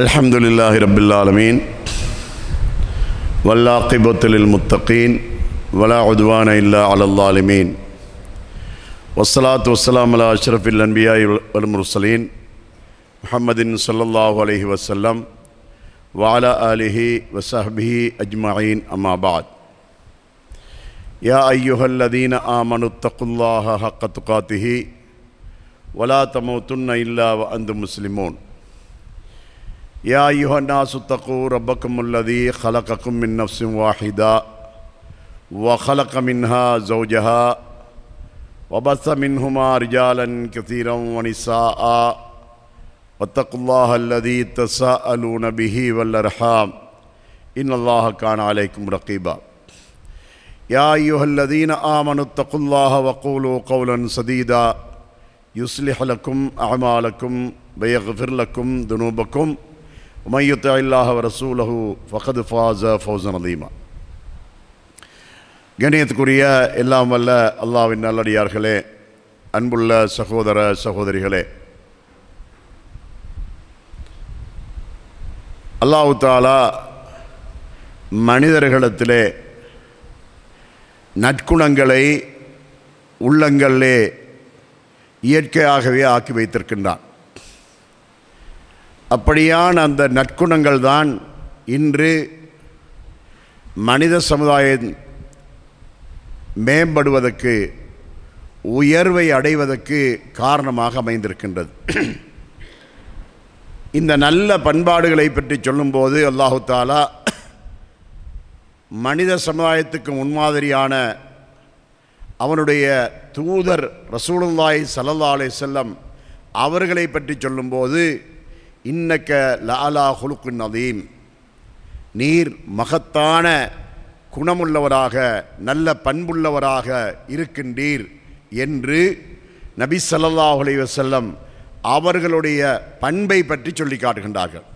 الحمد لله رب العالمين والعاقبة للمتقين ولا عدوان إلا على الظالمين والصلاة والسلام على أشرف الأنبياء والمرسلين محمد صلى الله عليه وسلم وعلى آله وصحبه أجمعين أما بعد يا أيها الذين آمنوا اتقوا الله حق تقاته ولا تموتن إلا وأنتم مسلمون یا ایوہ الناس اتقو ربکم خلقکم من نفس کُم وخلق منها زوجها وبث منهما رجالا كثيرا ونساء واتقوا الله الذي تساءلون به والارحام ان الله كان عليكم رقيبا يا ايها الذين امنوا اتقوا الله وقولوا قولا سديدا يصلح لكم اعمالكم ويغفر لكم ذنوبكم உமையுத்த இல்லாஹ ரசூலஹு ஃபகது ஃபாஸ ஃபௌசன் அலீமா கணியத்துக்குரிய எல்லாம் வல்ல அல்லாவின் நல்லடியார்களே அன்புள்ள சகோதர சகோதரிகளே அல்லாஹு தாலா மனிதர்களிடத்திலே நற்குணங்களை உள்ளங்களிலே இயற்கையாகவே ஆக்கி வைத்திருக்கின்றான் அப்படியான அந்த நற்குணங்கள் தான் இன்று மனித சமுதாயம் மேம்படுவதற்கு உயர்வை அடைவதற்கு காரணமாக அமைந்திருக்கின்றது இந்த நல்ல பண்பாடுகளை பற்றி சொல்லும்போது அல்லாஹு தாலா மனித சமுதாயத்துக்கு முன்மாதிரியான அவனுடைய தூதர் ரசூலுல்லாய் சல்லா அலே செல்லம் அவர்களை பற்றி சொல்லும்போது இன்னக்க லாலா ஹுலுக்கு நதீம் நீர் மகத்தான குணமுள்ளவராக நல்ல பண்புள்ளவராக இருக்கின்றீர் என்று நபி சல்லா அலி வசல்லம் அவர்களுடைய பண்பை பற்றி சொல்லி காட்டுகின்றார்கள்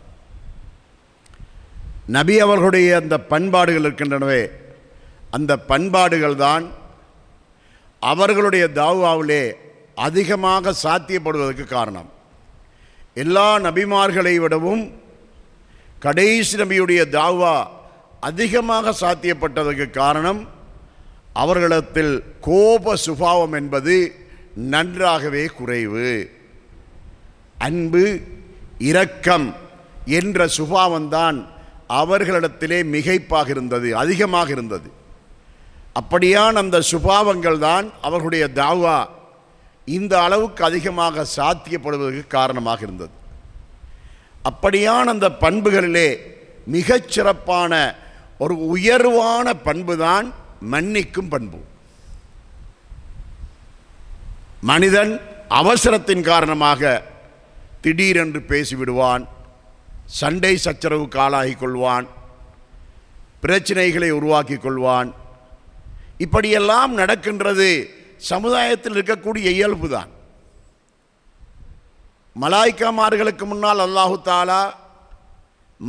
நபி அவர்களுடைய அந்த பண்பாடுகள் இருக்கின்றனவே அந்த பண்பாடுகள் தான் அவர்களுடைய தாவாவிலே அதிகமாக சாத்தியப்படுவதற்கு காரணம் எல்லா நபிமார்களை விடவும் கடைசி நபியுடைய தாவா அதிகமாக சாத்தியப்பட்டதற்கு காரணம் அவர்களிடத்தில் கோப சுபாவம் என்பது நன்றாகவே குறைவு அன்பு இரக்கம் என்ற சுபாவம்தான் அவர்களிடத்திலே மிகைப்பாக இருந்தது அதிகமாக இருந்தது அப்படியான அந்த சுபாவங்கள் தான் அவர்களுடைய தாவா இந்த அளவுக்கு அதிகமாக சாத்தியப்படுவதற்கு காரணமாக இருந்தது அப்படியான அந்த பண்புகளிலே மிகச்சிறப்பான ஒரு உயர்வான பண்பு தான் மன்னிக்கும் பண்பு மனிதன் அவசரத்தின் காரணமாக திடீரென்று பேசிவிடுவான் சண்டை சச்சரவு காலாகிக் கொள்வான் பிரச்சனைகளை உருவாக்கி கொள்வான் இப்படியெல்லாம் நடக்கின்றது சமுதாயத்தில் இருக்கக்கூடிய இயல்பு தான் மலாய்க்காமார்களுக்கு முன்னால் அல்லாஹு தாலா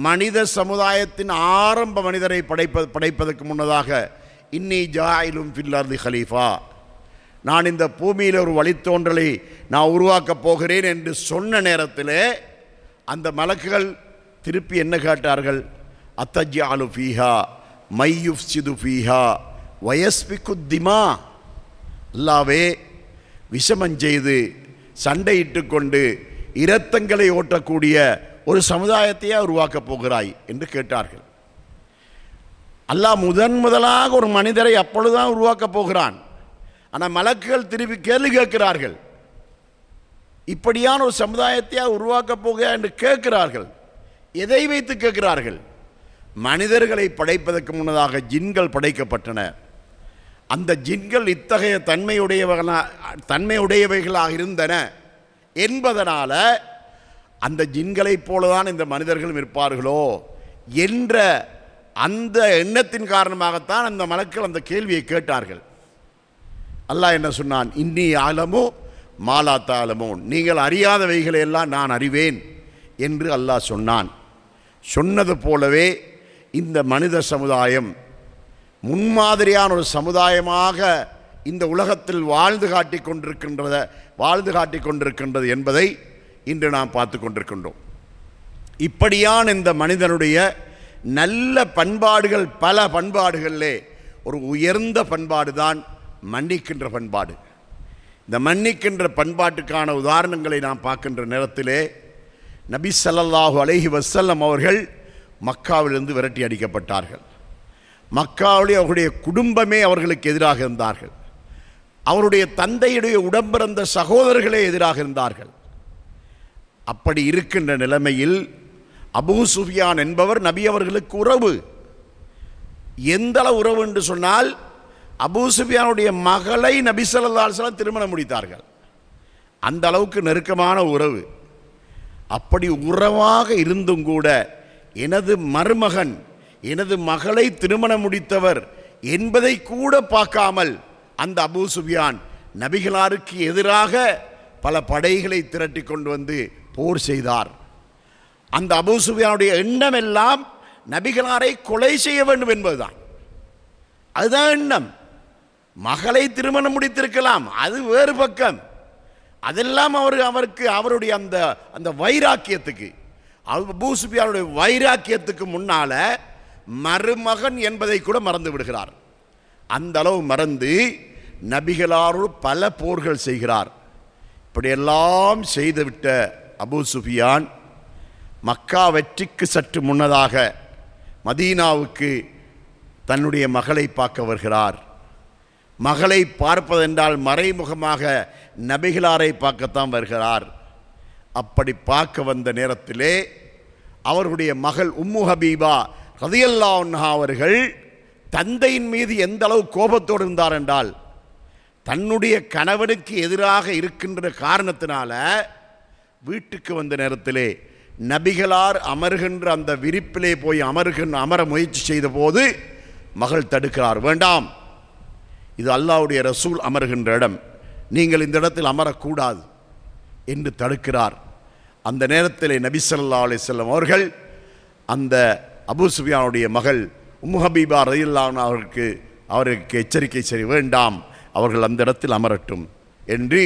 மனித சமுதாயத்தின் ஆரம்ப மனிதரை படைப்ப படைப்பதற்கு முன்னதாக இன்னி ஜாயிலும் ஃபில்லார்தி ஹலீஃபா நான் இந்த பூமியில் ஒரு வழித்தோன்றலை நான் உருவாக்கப் போகிறேன் என்று சொன்ன நேரத்தில் அந்த மலக்குகள் திருப்பி என்ன கேட்டார்கள் அத்தஜாலு ஃபீஹா மையுஃப் சிது ஃபீஹா வயஸ்பிக்கு அல்லாவே விஷமஞ்செய்து சண்டையிட்டு கொண்டு இரத்தங்களை ஓட்டக்கூடிய ஒரு சமுதாயத்தையே உருவாக்கப் போகிறாய் என்று கேட்டார்கள் அல்லாஹ் முதன் முதலாக ஒரு மனிதரை அப்பொழுதுதான் உருவாக்கப் போகிறான் ஆனால் மலக்குகள் திருப்பி கேள்வி கேட்கிறார்கள் இப்படியான ஒரு சமுதாயத்தையாக உருவாக்கப் போகிறா என்று கேட்கிறார்கள் எதை வைத்து கேட்கிறார்கள் மனிதர்களை படைப்பதற்கு முன்னதாக ஜின்கள் படைக்கப்பட்டன அந்த ஜின்கள் இத்தகைய தன்மையுடையவர்களாக தன்மையுடையவைகளாக இருந்தன என்பதனால் அந்த ஜின்களைப் போலதான் இந்த மனிதர்களும் இருப்பார்களோ என்ற அந்த எண்ணத்தின் காரணமாகத்தான் அந்த மலக்கள் அந்த கேள்வியை கேட்டார்கள் அல்லாஹ் என்ன சொன்னான் இன்னி ஆலமோ மாலாத்த நீங்கள் அறியாதவைகளை எல்லாம் நான் அறிவேன் என்று அல்லாஹ் சொன்னான் சொன்னது போலவே இந்த மனித சமுதாயம் முன்மாதிரியான ஒரு சமுதாயமாக இந்த உலகத்தில் வாழ்ந்து காட்டி கொண்டிருக்கின்றத வாழ்ந்து காட்டி கொண்டிருக்கின்றது என்பதை இன்று நாம் பார்த்து கொண்டிருக்கின்றோம் இப்படியான இந்த மனிதனுடைய நல்ல பண்பாடுகள் பல பண்பாடுகளிலே ஒரு உயர்ந்த பண்பாடு தான் மன்னிக்கின்ற பண்பாடு இந்த மன்னிக்கின்ற பண்பாட்டுக்கான உதாரணங்களை நாம் பார்க்கின்ற நேரத்திலே நபி சல்லாஹூ அலஹி வசல்லம் அவர்கள் மக்காவிலிருந்து விரட்டி அடிக்கப்பட்டார்கள் மக்காவுடைய அவர்களுடைய குடும்பமே அவர்களுக்கு எதிராக இருந்தார்கள் அவருடைய தந்தையுடைய உடம்பிறந்த சகோதரர்களே எதிராக இருந்தார்கள் அப்படி இருக்கின்ற நிலைமையில் அபூசுஃபியான் சுஃபியான் என்பவர் நபி அவர்களுக்கு உறவு எந்தளவு உறவு என்று சொன்னால் அபூ சுஃபியானுடைய மகளை நபி சொல்லா திருமணம் முடித்தார்கள் அந்த அளவுக்கு நெருக்கமான உறவு அப்படி உறவாக இருந்தும் கூட எனது மருமகன் எனது மகளை திருமணம் முடித்தவர் என்பதை கூட பார்க்காமல் அந்த அபு சுபியான் நபிகளாருக்கு எதிராக பல படைகளை திரட்டி கொண்டு வந்து போர் செய்தார் அந்த அபு சுபியானுடைய எண்ணம் எல்லாம் நபிகளாரை கொலை செய்ய வேண்டும் என்பதுதான் அதுதான் எண்ணம் மகளை திருமணம் முடித்திருக்கலாம் அது வேறு பக்கம் அதெல்லாம் அவர் அவருக்கு அவருடைய அந்த அந்த வைராக்கியத்துக்கு அபூசுபியாருடைய வைராக்கியத்துக்கு முன்னால் மருமகன் என்பதை கூட மறந்து விடுகிறார் அந்த அளவு மறந்து நபிகளாரோடு பல போர்கள் செய்கிறார் இப்படியெல்லாம் செய்துவிட்ட அபு சுஃபியான் மக்கா வெற்றிக்கு சற்று முன்னதாக மதீனாவுக்கு தன்னுடைய மகளை பார்க்க வருகிறார் மகளை பார்ப்பதென்றால் மறைமுகமாக நபிகளாரை பார்க்கத்தான் வருகிறார் அப்படி பார்க்க வந்த நேரத்திலே அவருடைய மகள் உம்மு ஹபீபா ரதியல்லா அவர்கள் தந்தையின் மீது எந்த அளவு கோபத்தோடு இருந்தார் என்றால் தன்னுடைய கணவனுக்கு எதிராக இருக்கின்ற காரணத்தினால வீட்டுக்கு வந்த நேரத்திலே நபிகளார் அமர்கின்ற அந்த விரிப்பிலே போய் அமர்கின்ற அமர முயற்சி செய்த போது மகள் தடுக்கிறார் வேண்டாம் இது அல்லாவுடைய ரசூல் அமர்கின்ற இடம் நீங்கள் இந்த இடத்தில் அமரக்கூடாது என்று தடுக்கிறார் அந்த நேரத்தில் நபிசல்லா செல்லம் அவர்கள் அந்த அபு சுஃபியானுடைய மகள் உம்மு ரயில்லான் அவருக்கு அவருக்கு எச்சரிக்கை செய்ய வேண்டாம் அவர்கள் அந்த இடத்தில் அமரட்டும் என்று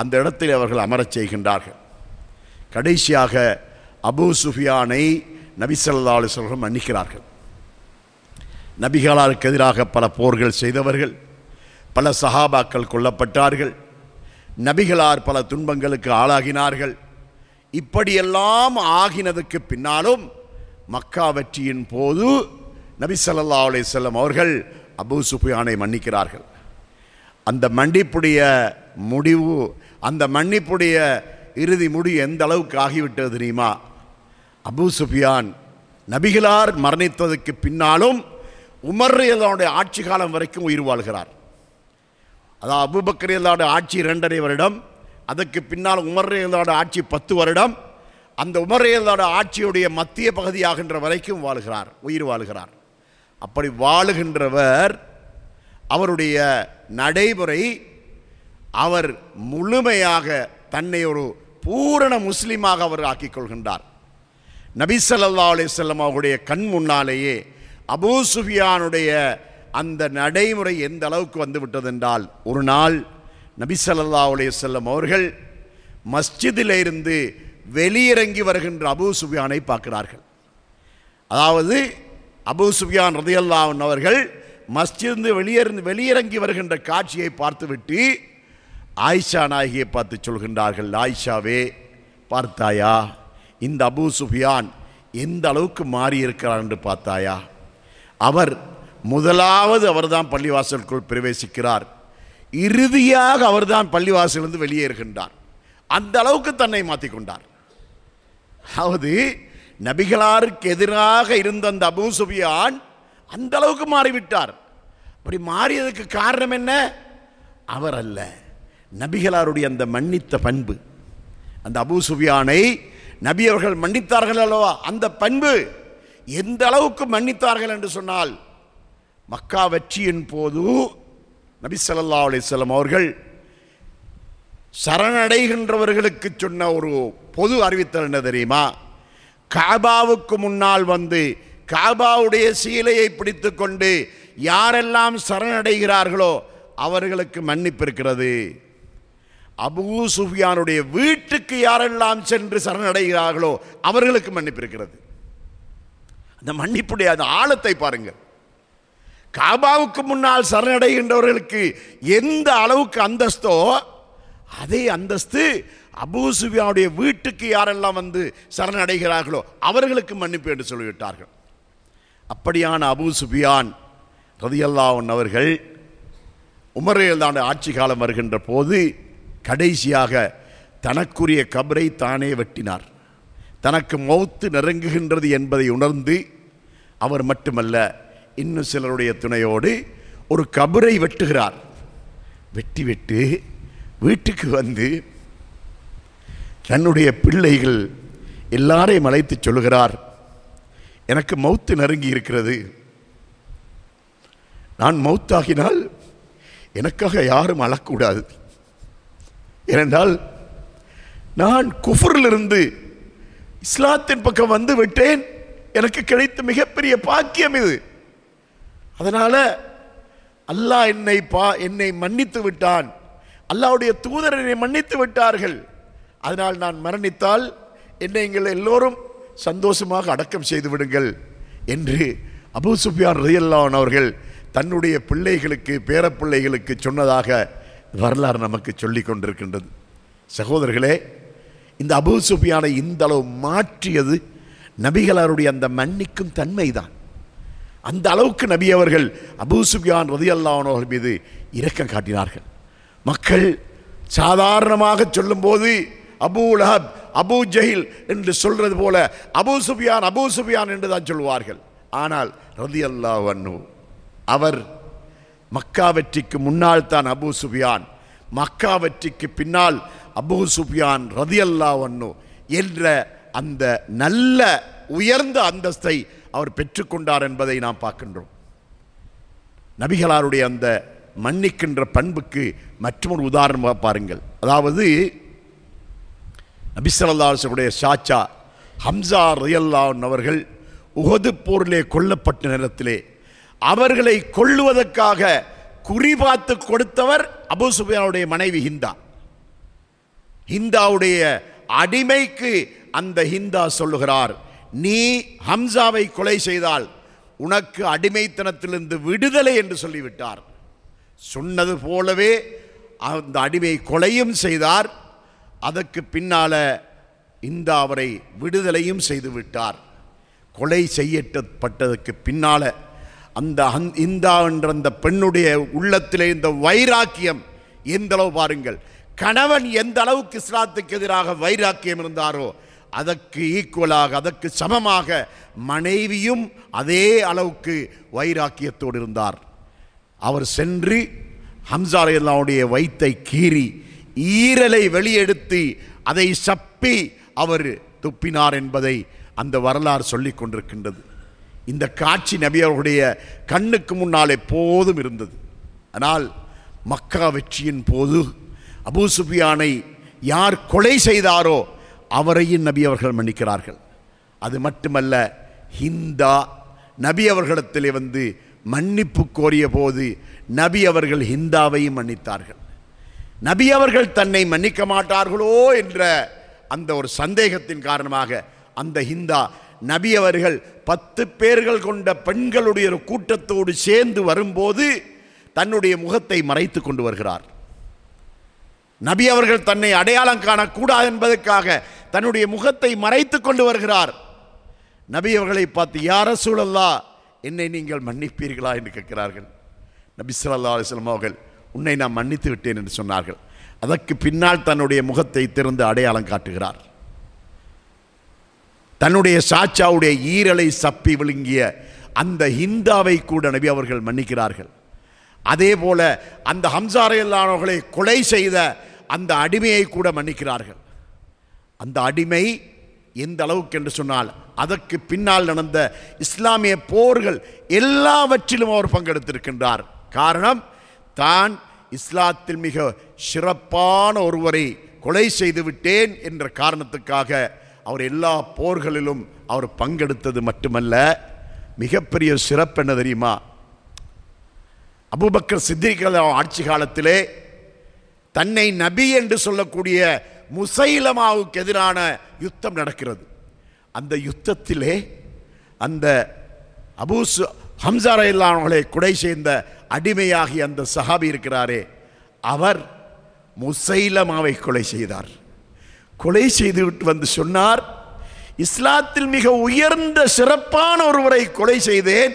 அந்த இடத்தில் அவர்கள் அமரச் செய்கின்றார்கள் கடைசியாக அபு சுஃபியானை நபிசல்லா அலுவலம் மன்னிக்கிறார்கள் நபிகளாருக்கு எதிராக பல போர்கள் செய்தவர்கள் பல சஹாபாக்கள் கொல்லப்பட்டார்கள் நபிகளார் பல துன்பங்களுக்கு ஆளாகினார்கள் இப்படியெல்லாம் ஆகினதுக்கு பின்னாலும் மக்கா வெற்றியின் போது நபி சல்லா அலே செல்லம் அவர்கள் அபு சுஃபியானை மன்னிக்கிறார்கள் அந்த மன்னிப்புடைய முடிவு அந்த மன்னிப்புடைய இறுதி முடிவு எந்த அளவுக்கு ஆகிவிட்டது தெரியுமா அபு சுஃபியான் நபிகளார் மரணித்ததுக்கு பின்னாலும் உமர் ஆட்சி காலம் வரைக்கும் உயிர் வாழ்கிறார் அதாவது அபுபக்கர் எல்லாருடைய ஆட்சி இரண்டரை வருடம் அதுக்கு பின்னால் உமர் ஆட்சி பத்து வருடம் அந்த உமரையலோட ஆட்சியுடைய மத்திய பகுதியாகின்ற வரைக்கும் வாழுகிறார் உயிர் வாழுகிறார் அப்படி வாழுகின்றவர் அவருடைய நடைமுறை அவர் முழுமையாக தன்னை ஒரு பூரண முஸ்லீமாக அவர் ஆக்கிக்கொள்கின்றார் நபிசல்லா அலிசல்லம் அவருடைய கண் முன்னாலேயே அபூ சுஃபியானுடைய அந்த நடைமுறை எந்த அளவுக்கு என்றால் ஒரு நாள் நபிசல்லா அலையம் அவர்கள் மஸ்ஜிதிலிருந்து வெளியிறங்கி வருகின்ற அபூ சுஃபியானை பார்க்கிறார்கள் அதாவது அபூ சுஃபியான் ரதையல்லாவன் அவர்கள் மஸ்ஜிந்து வெளியிருந்து வெளியிறங்கி வருகின்ற காட்சியை பார்த்துவிட்டு ஆயிஷா நாயகியை பார்த்து சொல்கின்றார்கள் ஆயிஷாவே பார்த்தாயா இந்த அபூ சுஃபியான் எந்த அளவுக்கு மாறி இருக்கிறார் என்று பார்த்தாயா அவர் முதலாவது அவர்தான் பள்ளிவாசலுக்குள் பிரவேசிக்கிறார் இறுதியாக அவர்தான் பள்ளிவாசலிருந்து வெளியேறுகின்றார் அந்த அளவுக்கு தன்னை மாற்றிக்கொண்டார் அதாவது நபிகளாருக்கு எதிராக இருந்த அந்த அபூசுபியான் அந்த அளவுக்கு மாறிவிட்டார் அப்படி மாறியதுக்கு காரணம் என்ன அவர் அல்ல நபிகளாருடைய அந்த மன்னித்த பண்பு அந்த அபூசுபியானை நபி அவர்கள் மன்னித்தார்கள் அல்லவா அந்த பண்பு எந்த அளவுக்கு மன்னித்தார்கள் என்று சொன்னால் மக்கா வெற்றியின் போது நபி சல்லா அலிஸ்லாம் அவர்கள் சரணடைகின்றவர்களுக்கு சொன்ன ஒரு பொது அறிவித்தல் என்ன தெரியுமா காபாவுக்கு முன்னால் வந்து காபாவுடைய சீலையை பிடித்து கொண்டு யாரெல்லாம் சரணடைகிறார்களோ அவர்களுக்கு மன்னிப்பு இருக்கிறது அபூ சுஃபியானுடைய வீட்டுக்கு யாரெல்லாம் சென்று சரணடைகிறார்களோ அவர்களுக்கு மன்னிப்பு இருக்கிறது அந்த மன்னிப்புடைய அந்த ஆழத்தை பாருங்கள் காபாவுக்கு முன்னால் சரணடைகின்றவர்களுக்கு எந்த அளவுக்கு அந்தஸ்தோ அதே அந்தஸ்து அபூசுவியாவுடைய வீட்டுக்கு யாரெல்லாம் வந்து சரணடைகிறார்களோ அவர்களுக்கு மன்னிப்பு என்று சொல்லிவிட்டார்கள் அப்படியான அபூசுபியான் சுபியான் ரதியல்லாவன் அவர்கள் தான் ஆட்சி காலம் வருகின்ற போது கடைசியாக தனக்குரிய கபரை தானே வெட்டினார் தனக்கு மௌத்து நெருங்குகின்றது என்பதை உணர்ந்து அவர் மட்டுமல்ல இன்னும் சிலருடைய துணையோடு ஒரு கபரை வெட்டுகிறார் வெட்டி வெட்டு வீட்டுக்கு வந்து தன்னுடைய பிள்ளைகள் எல்லாரையும் அழைத்து சொல்கிறார் எனக்கு மௌத்து நெருங்கி இருக்கிறது நான் மௌத்தாகினால் எனக்காக யாரும் அழக்கூடாது ஏனென்றால் நான் குஃபரிலிருந்து இஸ்லாத்தின் பக்கம் வந்து விட்டேன் எனக்கு கிடைத்த மிகப்பெரிய பாக்கியம் இது அதனால் அல்லாஹ் என்னை பா என்னை மன்னித்து விட்டான் அல்லாவுடைய தூதரனை மன்னித்து விட்டார்கள் அதனால் நான் மரணித்தால் என்னை எங்கள் எல்லோரும் சந்தோஷமாக அடக்கம் செய்து விடுங்கள் என்று அபு சுஃபியான் ரயல்லான் அவர்கள் தன்னுடைய பிள்ளைகளுக்கு பேரப்பிள்ளைகளுக்கு சொன்னதாக வரலாறு நமக்கு சொல்லி கொண்டிருக்கின்றது சகோதரர்களே இந்த அபு சுஃபியானை இந்த அளவு மாற்றியது நபிகளாருடைய அந்த மன்னிக்கும் தன்மை தான் அந்த அளவுக்கு நபி அவர்கள் அபு சுஃபியான் ரதியல்லானவர்கள் மீது இரக்கம் காட்டினார்கள் மக்கள் சாதாரணமாக சொல்லும்போது அபூ லஹப் அபூ ஜஹில் என்று சொல்றது போல அபு சுபியான் அபு சுபியான் என்று தான் சொல்வார்கள் ஆனால் ரதி அல்லாஹ் அவர் மக்கா வெற்றிக்கு முன்னால் தான் அபு சுபியான் மக்கா வெற்றிக்கு பின்னால் அபு சுபியான் ரதி அல்லாஹ் என்ற அந்த நல்ல உயர்ந்த அந்தஸ்தை அவர் பெற்றுக்கொண்டார் என்பதை நாம் பார்க்கின்றோம் நபிகளாருடைய அந்த மன்னிக்கின்ற பண்புக்கு மற்றொரு உதாரணமாக பாருங்கள் அதாவது நபிசல்லாசுடைய சாச்சா ஹம்சா ரயல்லான் அவர்கள் உகது போரிலே கொல்லப்பட்ட நேரத்திலே அவர்களை கொள்ளுவதற்காக குறிபார்த்து கொடுத்தவர் அபு மனைவி ஹிந்தா ஹிந்தாவுடைய அடிமைக்கு அந்த ஹிந்தா சொல்லுகிறார் நீ ஹம்சாவை கொலை செய்தால் உனக்கு அடிமைத்தனத்திலிருந்து விடுதலை என்று சொல்லிவிட்டார் சொன்னது போலவே அந்த அடிமை கொலையும் செய்தார் அதற்கு பின்னால் இந்த அவரை விடுதலையும் செய்து விட்டார் கொலை செய்யப்பட்டதுக்கு பின்னால் அந்த அந் இந்தா என்ற அந்த பெண்ணுடைய உள்ளத்தில் இந்த வைராக்கியம் எந்த அளவு பாருங்கள் கணவன் எந்த அளவுக்கு இஸ்லாத்துக்கு எதிராக வைராக்கியம் இருந்தாரோ அதற்கு ஈக்குவலாக அதற்கு சமமாக மனைவியும் அதே அளவுக்கு வைராக்கியத்தோடு இருந்தார் அவர் சென்று ஹம்சாரையல்லாவுடைய வயிற்றை கீறி ஈரலை வெளியெடுத்து அதை சப்பி அவர் துப்பினார் என்பதை அந்த வரலாறு சொல்லி கொண்டிருக்கின்றது இந்த காட்சி நபி கண்ணுக்கு முன்னால் எப்போதும் இருந்தது ஆனால் மக்கா வெற்றியின் போது அபூசுபியானை யார் கொலை செய்தாரோ அவரையும் நபி அவர்கள் மன்னிக்கிறார்கள் அது மட்டுமல்ல ஹிந்தா நபி அவர்களிடத்திலே வந்து மன்னிப்பு கோரிய போது நபி அவர்கள் ஹிந்தாவையும் மன்னித்தார்கள் நபி அவர்கள் தன்னை மன்னிக்க மாட்டார்களோ என்ற அந்த ஒரு சந்தேகத்தின் காரணமாக அந்த ஹிந்தா நபி அவர்கள் பத்து பேர்கள் கொண்ட பெண்களுடைய ஒரு கூட்டத்தோடு சேர்ந்து வரும்போது தன்னுடைய முகத்தை மறைத்து கொண்டு வருகிறார் நபி அவர்கள் தன்னை அடையாளம் காணக்கூடாது என்பதற்காக தன்னுடைய முகத்தை மறைத்து கொண்டு வருகிறார் நபி அவர்களை பார்த்து யார சூழல்லா என்னை நீங்கள் மன்னிப்பீர்களா என்று கேட்கிறார்கள் சொல்லா அலிஸ்லாம் அவர்கள் உன்னை நான் மன்னித்து விட்டேன் என்று சொன்னார்கள் அதற்கு பின்னால் தன்னுடைய முகத்தை திறந்து அடையாளம் காட்டுகிறார் தன்னுடைய சாச்சாவுடைய ஈரலை சப்பி விழுங்கிய அந்த ஹிந்தாவை கூட நபி அவர்கள் மன்னிக்கிறார்கள் அதே போல அந்த ஹம்சாரையில்லானவர்களை கொலை செய்த அந்த அடிமையை கூட மன்னிக்கிறார்கள் அந்த அடிமை எந்த அளவுக்கு என்று சொன்னால் அதற்கு பின்னால் நடந்த இஸ்லாமிய போர்கள் எல்லாவற்றிலும் அவர் பங்கெடுத்திருக்கின்றார் காரணம் தான் இஸ்லாத்தில் மிக சிறப்பான ஒருவரை கொலை செய்து விட்டேன் என்ற காரணத்துக்காக அவர் எல்லா போர்களிலும் அவர் பங்கெடுத்தது மட்டுமல்ல மிகப்பெரிய சிறப்பு என்ன தெரியுமா அபுபக்கர் சித்திரிகள் ஆட்சி காலத்திலே தன்னை நபி என்று சொல்லக்கூடிய முசைலமாவுக்கு எதிரான யுத்தம் நடக்கிறது அந்த யுத்தத்திலே அந்த அபூஸ் ஹம்சார இல்லாமலை குடை சேர்ந்த அடிமையாகி அந்த சஹாபி இருக்கிறாரே அவர் முசைலமாவை கொலை செய்தார் கொலை செய்துவிட்டு வந்து சொன்னார் இஸ்லாத்தில் மிக உயர்ந்த சிறப்பான ஒருவரை கொலை செய்தேன்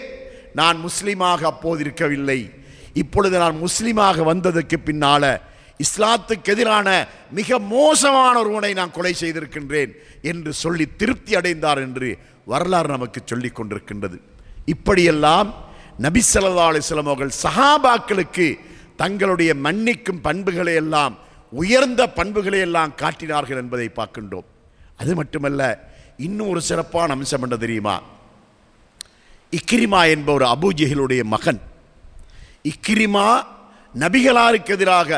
நான் முஸ்லீமாக அப்போது இருக்கவில்லை இப்பொழுது நான் முஸ்லீமாக வந்ததுக்கு பின்னால் இஸ்லாத்துக்கு எதிரான மிக மோசமான ஒருவனை நான் கொலை செய்திருக்கின்றேன் என்று சொல்லி திருப்தி அடைந்தார் என்று வரலாறு நமக்கு சொல்லி கொண்டிருக்கின்றது இப்படியெல்லாம் நபி சல்லா அலிஸ்லாம் அவர்கள் சஹாபாக்களுக்கு தங்களுடைய மன்னிக்கும் பண்புகளை எல்லாம் உயர்ந்த பண்புகளை எல்லாம் காட்டினார்கள் என்பதை பார்க்கின்றோம் அது மட்டுமல்ல இன்னும் ஒரு சிறப்பான அம்சம் என்ன தெரியுமா இக்ரிமா என்பவர் அபுஜெஹிலுடைய மகன் இக்ரிமா நபிகளாருக்கு எதிராக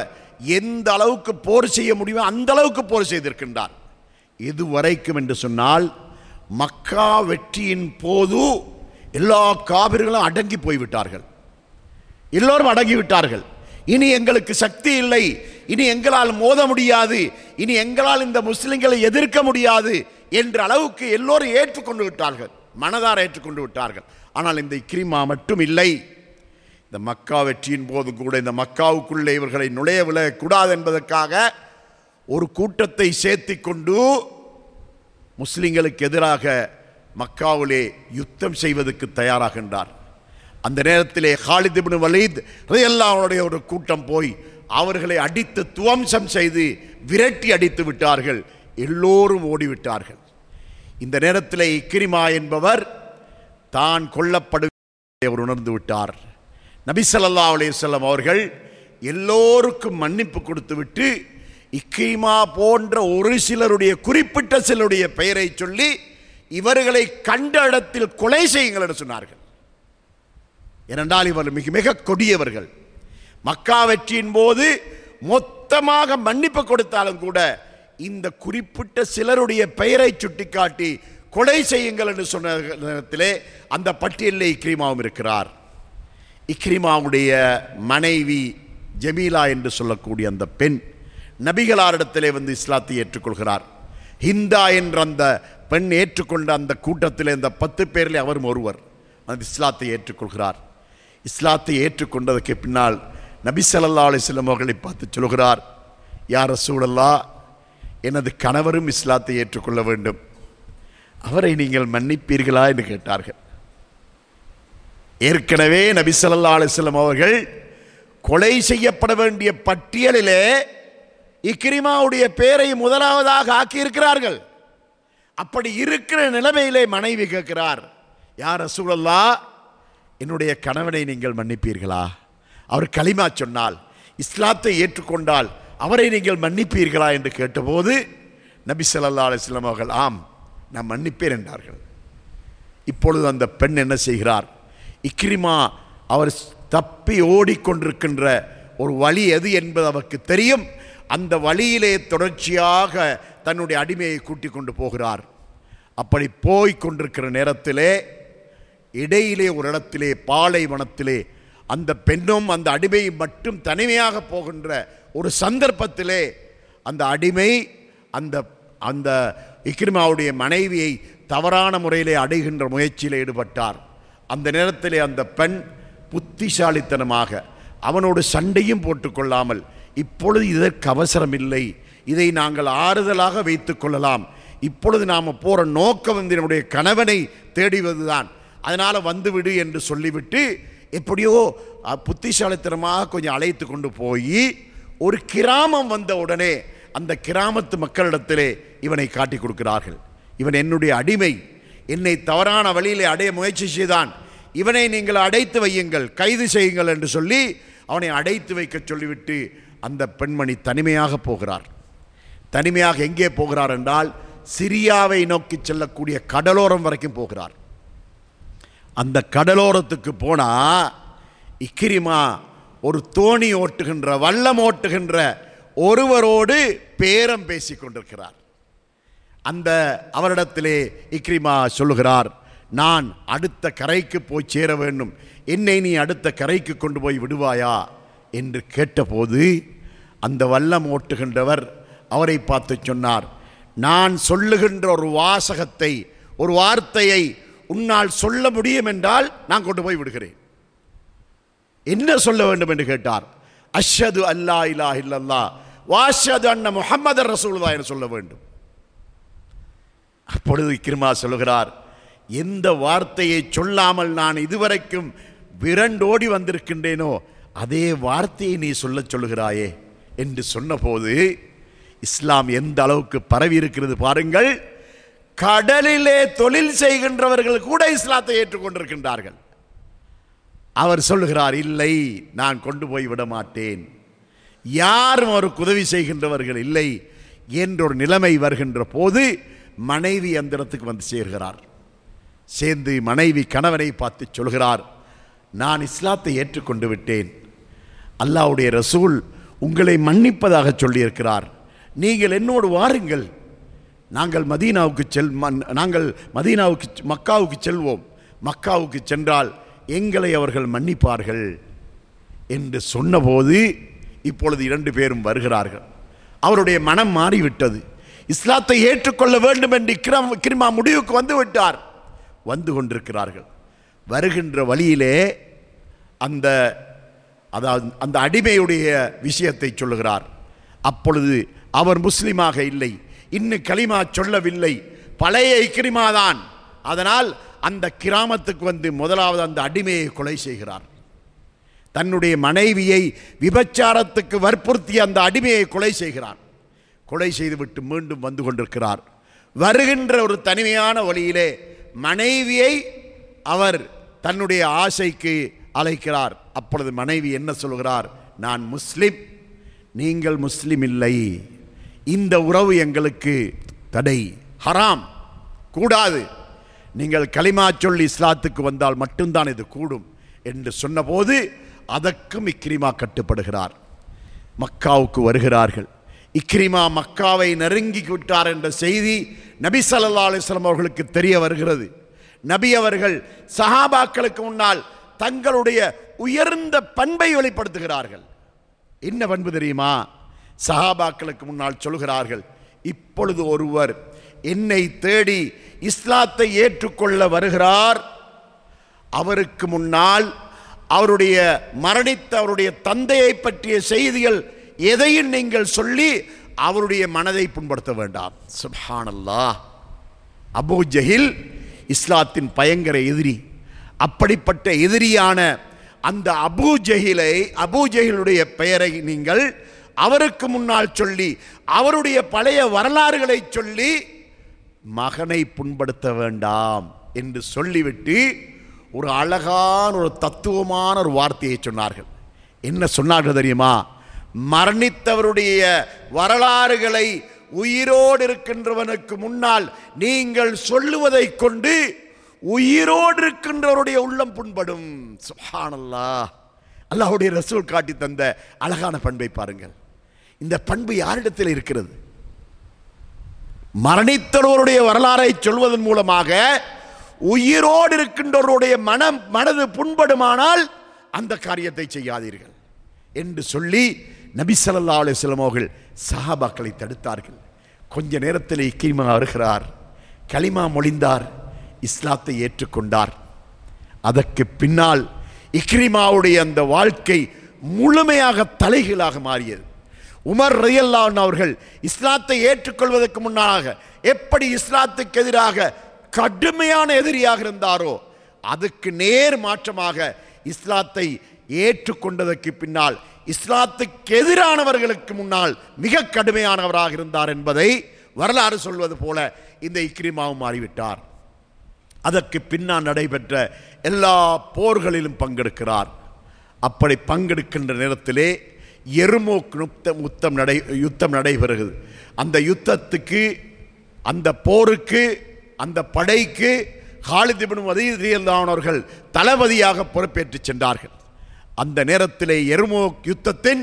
எந்த அளவுக்கு போர் செய்ய முடியுமோ அந்த அளவுக்கு போர் செய்திருக்கின்றார் இது வரைக்கும் என்று சொன்னால் மக்கா வெற்றியின் போது எல்லா காவிர்களும் அடங்கி போய்விட்டார்கள் எல்லோரும் அடங்கிவிட்டார்கள் இனி எங்களுக்கு சக்தி இல்லை இனி எங்களால் மோத முடியாது இனி எங்களால் இந்த முஸ்லிம்களை எதிர்க்க முடியாது என்ற அளவுக்கு எல்லோரும் ஏற்றுக்கொண்டு விட்டார்கள் மனதார ஏற்றுக்கொண்டு விட்டார்கள் ஆனால் இந்த இக்ரிமா மட்டும் இல்லை இந்த மக்கா வெற்றியின் போது கூட இந்த மக்காவுக்குள்ளே இவர்களை நுழைய விழக்கூடாது என்பதற்காக ஒரு கூட்டத்தை சேர்த்தி கொண்டு முஸ்லிம்களுக்கு எதிராக மக்காவிலே யுத்தம் செய்வதற்கு தயாராகின்றார் அந்த நேரத்திலே ஹாலிதிபின் வலீத் அவனுடைய ஒரு கூட்டம் போய் அவர்களை அடித்து துவம்சம் செய்து விரட்டி அடித்து விட்டார்கள் எல்லோரும் ஓடிவிட்டார்கள் இந்த நேரத்தில் இக்கிரிமா என்பவர் தான் கொல்லப்படுவதை அவர் உணர்ந்து விட்டார் நபிசல்லா அலையம் அவர்கள் எல்லோருக்கும் மன்னிப்பு கொடுத்துவிட்டு இக்ரீமா போன்ற ஒரு சிலருடைய குறிப்பிட்ட சிலருடைய பெயரை சொல்லி இவர்களை கண்ட இடத்தில் கொலை செய்யுங்கள் என்று சொன்னார்கள் ஏனென்றால் இவர் மிக மிக கொடியவர்கள் மக்கா வெற்றியின் போது மொத்தமாக மன்னிப்பு கொடுத்தாலும் கூட இந்த குறிப்பிட்ட சிலருடைய பெயரை சுட்டிக்காட்டி கொலை செய்யுங்கள் என்று சொன்ன நேரத்திலே அந்த பட்டியலில் இக்ரீமாவும் இருக்கிறார் இக்ரிமாவுடைய மனைவி ஜமீலா என்று சொல்லக்கூடிய அந்த பெண் நபிகளாரிடத்திலே வந்து இஸ்லாத்தை ஏற்றுக்கொள்கிறார் ஹிந்தா என்ற அந்த பெண் ஏற்றுக்கொண்ட அந்த கூட்டத்தில் அந்த பத்து பேரில் அவரும் ஒருவர் அந்த இஸ்லாத்தை ஏற்றுக்கொள்கிறார் இஸ்லாத்தை ஏற்றுக்கொண்டதற்கு பின்னால் நபி சல்லா அலிஸ்லம் அவர்களை பார்த்து சொல்கிறார் யார் சூழல்லா எனது கணவரும் இஸ்லாத்தை ஏற்றுக்கொள்ள வேண்டும் அவரை நீங்கள் மன்னிப்பீர்களா என்று கேட்டார்கள் ஏற்கனவே நபிசல்லா அலிஸ்லம் அவர்கள் கொலை செய்யப்பட வேண்டிய பட்டியலிலே இக்ரிமாவுடைய பேரை முதலாவதாக ஆக்கியிருக்கிறார்கள் அப்படி இருக்கிற நிலைமையிலே மனைவி கேட்கிறார் யார் ரசூலல்லா என்னுடைய கணவனை நீங்கள் மன்னிப்பீர்களா அவர் களிமா சொன்னால் இஸ்லாத்தை ஏற்றுக்கொண்டால் அவரை நீங்கள் மன்னிப்பீர்களா என்று கேட்டபோது நபி சொல்லல்லா அலுவலம் அவர்கள் ஆம் நான் மன்னிப்பேன் என்றார்கள் இப்பொழுது அந்த பெண் என்ன செய்கிறார் இக்ரிமா அவர் தப்பி ஓடிக்கொண்டிருக்கின்ற ஒரு வழி எது என்பது அவருக்கு தெரியும் அந்த வழியிலே தொடர்ச்சியாக தன்னுடைய அடிமையை கூட்டிக் கொண்டு போகிறார் அப்படி போய் கொண்டிருக்கிற நேரத்திலே இடையிலே ஒரு இடத்திலே பாலைவனத்திலே அந்த பெண்ணும் அந்த அடிமை மட்டும் தனிமையாக போகின்ற ஒரு சந்தர்ப்பத்திலே அந்த அடிமை அந்த அந்த இக்ரிமாவுடைய மனைவியை தவறான முறையிலே அடைகின்ற முயற்சியில் ஈடுபட்டார் அந்த நேரத்திலே அந்த பெண் புத்திசாலித்தனமாக அவனோடு சண்டையும் போட்டுக்கொள்ளாமல் இப்பொழுது இதற்கு அவசரம் இல்லை இதை நாங்கள் ஆறுதலாக வைத்துக்கொள்ளலாம் இப்பொழுது நாம் போகிற நோக்கம் வந்து என்னுடைய கணவனை தேடிவதுதான் அதனால் வந்துவிடு என்று சொல்லிவிட்டு எப்படியோ புத்திசாலித்தனமாக கொஞ்சம் அழைத்து கொண்டு போய் ஒரு கிராமம் வந்த உடனே அந்த கிராமத்து மக்களிடத்திலே இவனை காட்டி கொடுக்கிறார்கள் இவன் என்னுடைய அடிமை என்னை தவறான வழியில் அடைய முயற்சி செய்தான் இவனை நீங்கள் அடைத்து வையுங்கள் கைது செய்யுங்கள் என்று சொல்லி அவனை அடைத்து வைக்க சொல்லிவிட்டு அந்த பெண்மணி தனிமையாக போகிறார் தனிமையாக எங்கே போகிறார் என்றால் சிரியாவை நோக்கி செல்லக்கூடிய கடலோரம் வரைக்கும் போகிறார் அந்த கடலோரத்துக்கு போனால் இக்கிரிமா ஒரு தோணி ஓட்டுகின்ற வல்லம் ஓட்டுகின்ற ஒருவரோடு பேரம் பேசி கொண்டிருக்கிறார் அந்த அவரிடத்திலே இக்ரிமா சொல்லுகிறார் நான் அடுத்த கரைக்கு போய் சேர வேண்டும் என்னை நீ அடுத்த கரைக்கு கொண்டு போய் விடுவாயா என்று கேட்டபோது அந்த வல்லம் ஓட்டுகின்றவர் அவரை பார்த்து சொன்னார் நான் சொல்லுகின்ற ஒரு வாசகத்தை ஒரு வார்த்தையை உன்னால் சொல்ல முடியும் என்றால் நான் கொண்டு போய் விடுகிறேன் என்ன சொல்ல வேண்டும் என்று கேட்டார் அஷது அல்லா இல்லா இல்லல்லா வாஷது அண்ண முஹம்மது ரசூல்லா என்று சொல்ல வேண்டும் அப்பொழுது கிருமா சொல்கிறார் எந்த வார்த்தையை சொல்லாமல் நான் இதுவரைக்கும் விரண்டோடி வந்திருக்கின்றேனோ அதே வார்த்தையை நீ சொல்ல சொல்கிறாயே என்று சொன்னபோது இஸ்லாம் எந்த அளவுக்கு பரவி இருக்கிறது பாருங்கள் கடலிலே தொழில் செய்கின்றவர்கள் கூட இஸ்லாத்தை ஏற்றுக்கொண்டிருக்கின்றார்கள் அவர் சொல்லுகிறார் இல்லை நான் கொண்டு போய் விட மாட்டேன் யாரும் அவருக்கு உதவி செய்கின்றவர்கள் இல்லை என்றொரு நிலைமை வருகின்ற போது மனைவி அந்தரத்துக்கு வந்து சேர்கிறார் சேர்ந்து மனைவி கணவனை பார்த்து சொல்கிறார் நான் இஸ்லாத்தை ஏற்றுக்கொண்டு விட்டேன் அல்லாவுடைய ரசூல் உங்களை மன்னிப்பதாக சொல்லியிருக்கிறார் நீங்கள் என்னோடு வாருங்கள் நாங்கள் மதீனாவுக்கு செல் நாங்கள் மதீனாவுக்கு மக்காவுக்கு செல்வோம் மக்காவுக்கு சென்றால் எங்களை அவர்கள் மன்னிப்பார்கள் என்று சொன்னபோது இப்பொழுது இரண்டு பேரும் வருகிறார்கள் அவருடைய மனம் மாறிவிட்டது இஸ்லாத்தை ஏற்றுக்கொள்ள வேண்டும் என்று இக்ரம் இக்ரிமா முடிவுக்கு வந்து விட்டார் வந்து கொண்டிருக்கிறார்கள் வருகின்ற வழியிலே அந்த அதாவது அந்த அடிமையுடைய விஷயத்தை சொல்லுகிறார் அப்பொழுது அவர் முஸ்லீமாக இல்லை இன்னும் களிமா சொல்லவில்லை பழைய இக்ரிமா தான் அதனால் அந்த கிராமத்துக்கு வந்து முதலாவது அந்த அடிமையை கொலை செய்கிறார் தன்னுடைய மனைவியை விபச்சாரத்துக்கு வற்புறுத்தி அந்த அடிமையை கொலை செய்கிறார் கொலை செய்துவிட்டு மீண்டும் வந்து கொண்டிருக்கிறார் வருகின்ற ஒரு தனிமையான வழியிலே மனைவியை அவர் தன்னுடைய ஆசைக்கு அழைக்கிறார் அப்பொழுது மனைவி என்ன சொல்கிறார் நான் முஸ்லிம் நீங்கள் முஸ்லிம் இல்லை இந்த உறவு எங்களுக்கு தடை ஹராம் கூடாது நீங்கள் களிமா சொல்லி இஸ்லாத்துக்கு வந்தால் மட்டும்தான் இது கூடும் என்று சொன்னபோது அதற்கும் இக்ரிமா கட்டுப்படுகிறார் மக்காவுக்கு வருகிறார்கள் இக்ரிமா மக்காவை நெருங்கி விட்டார் என்ற செய்தி நபி சல்லா அலிஸ்லாம் அவர்களுக்கு தெரிய வருகிறது நபி அவர்கள் சஹாபாக்களுக்கு முன்னால் தங்களுடைய உயர்ந்த பண்பை வெளிப்படுத்துகிறார்கள் என்ன பண்பு தெரியுமா சஹாபாக்களுக்கு முன்னால் சொல்கிறார்கள் இப்பொழுது ஒருவர் என்னை தேடி இஸ்லாத்தை ஏற்றுக்கொள்ள வருகிறார் அவருக்கு முன்னால் அவருடைய மரணித்த அவருடைய தந்தையை பற்றிய செய்திகள் எதையும் நீங்கள் சொல்லி அவருடைய மனதை புண்படுத்த வேண்டாம் சுபானல்லா அபு ஜஹில் இஸ்லாத்தின் பயங்கர எதிரி அப்படிப்பட்ட எதிரியான அந்த அபு ஜஹிலை அபு ஜஹிலுடைய பெயரை நீங்கள் அவருக்கு முன்னால் சொல்லி அவருடைய பழைய வரலாறுகளை சொல்லி மகனை புண்படுத்த வேண்டாம் என்று சொல்லிவிட்டு ஒரு அழகான ஒரு தத்துவமான ஒரு வார்த்தையை சொன்னார்கள் என்ன சொன்னார்கள் தெரியுமா மரணித்தவருடைய வரலாறுகளை உயிரோடு இருக்கின்றவனுக்கு முன்னால் நீங்கள் சொல்லுவதை கொண்டு உயிரோடு இருக்கின்றவருடைய உள்ளம் புண்படும் சுஹானல்லா அல்லாஹுடைய ரசூல் காட்டி தந்த அழகான பண்பை பாருங்கள் இந்த பண்பு யாரிடத்தில் இருக்கிறது மரணித்தவருடைய வரலாறை சொல்வதன் மூலமாக உயிரோடு இருக்கின்றவருடைய மனம் மனது புண்படுமானால் அந்த காரியத்தை செய்யாதீர்கள் என்று சொல்லி நபிசல்லா அலுவலம் அவர்கள் சஹாபாக்களை தடுத்தார்கள் கொஞ்ச நேரத்தில் கிரிமா வருகிறார் கலிமா மொழிந்தார் இஸ்லாத்தை ஏற்றுக்கொண்டார் அதற்கு பின்னால் இக்ரிமாவுடைய அந்த வாழ்க்கை முழுமையாக தலைகளாக மாறியது உமர் ரயல்லா அவர்கள் இஸ்லாத்தை ஏற்றுக்கொள்வதற்கு முன்னாக எப்படி இஸ்லாத்துக்கு எதிராக கடுமையான எதிரியாக இருந்தாரோ அதுக்கு நேர் மாற்றமாக இஸ்லாத்தை ஏற்றுக்கொண்டதற்கு பின்னால் இஸ்லாத்துக்கு எதிரானவர்களுக்கு முன்னால் மிக கடுமையானவராக இருந்தார் என்பதை வரலாறு சொல்வது போல இந்த இக்ரிமாவும் மாறிவிட்டார் அதற்கு பின்னால் நடைபெற்ற எல்லா போர்களிலும் பங்கெடுக்கிறார் அப்படி பங்கெடுக்கின்ற நேரத்திலே எருமோக்கு நுத்தம் யுத்தம் நடை யுத்தம் நடைபெறுகிறது அந்த யுத்தத்துக்கு அந்த போருக்கு அந்த படைக்கு ஹாலிதிபின் வதீதியல்லானவர்கள் தளபதியாக பொறுப்பேற்றுச் சென்றார்கள் அந்த நேரத்திலே எருமோ யுத்தத்தின்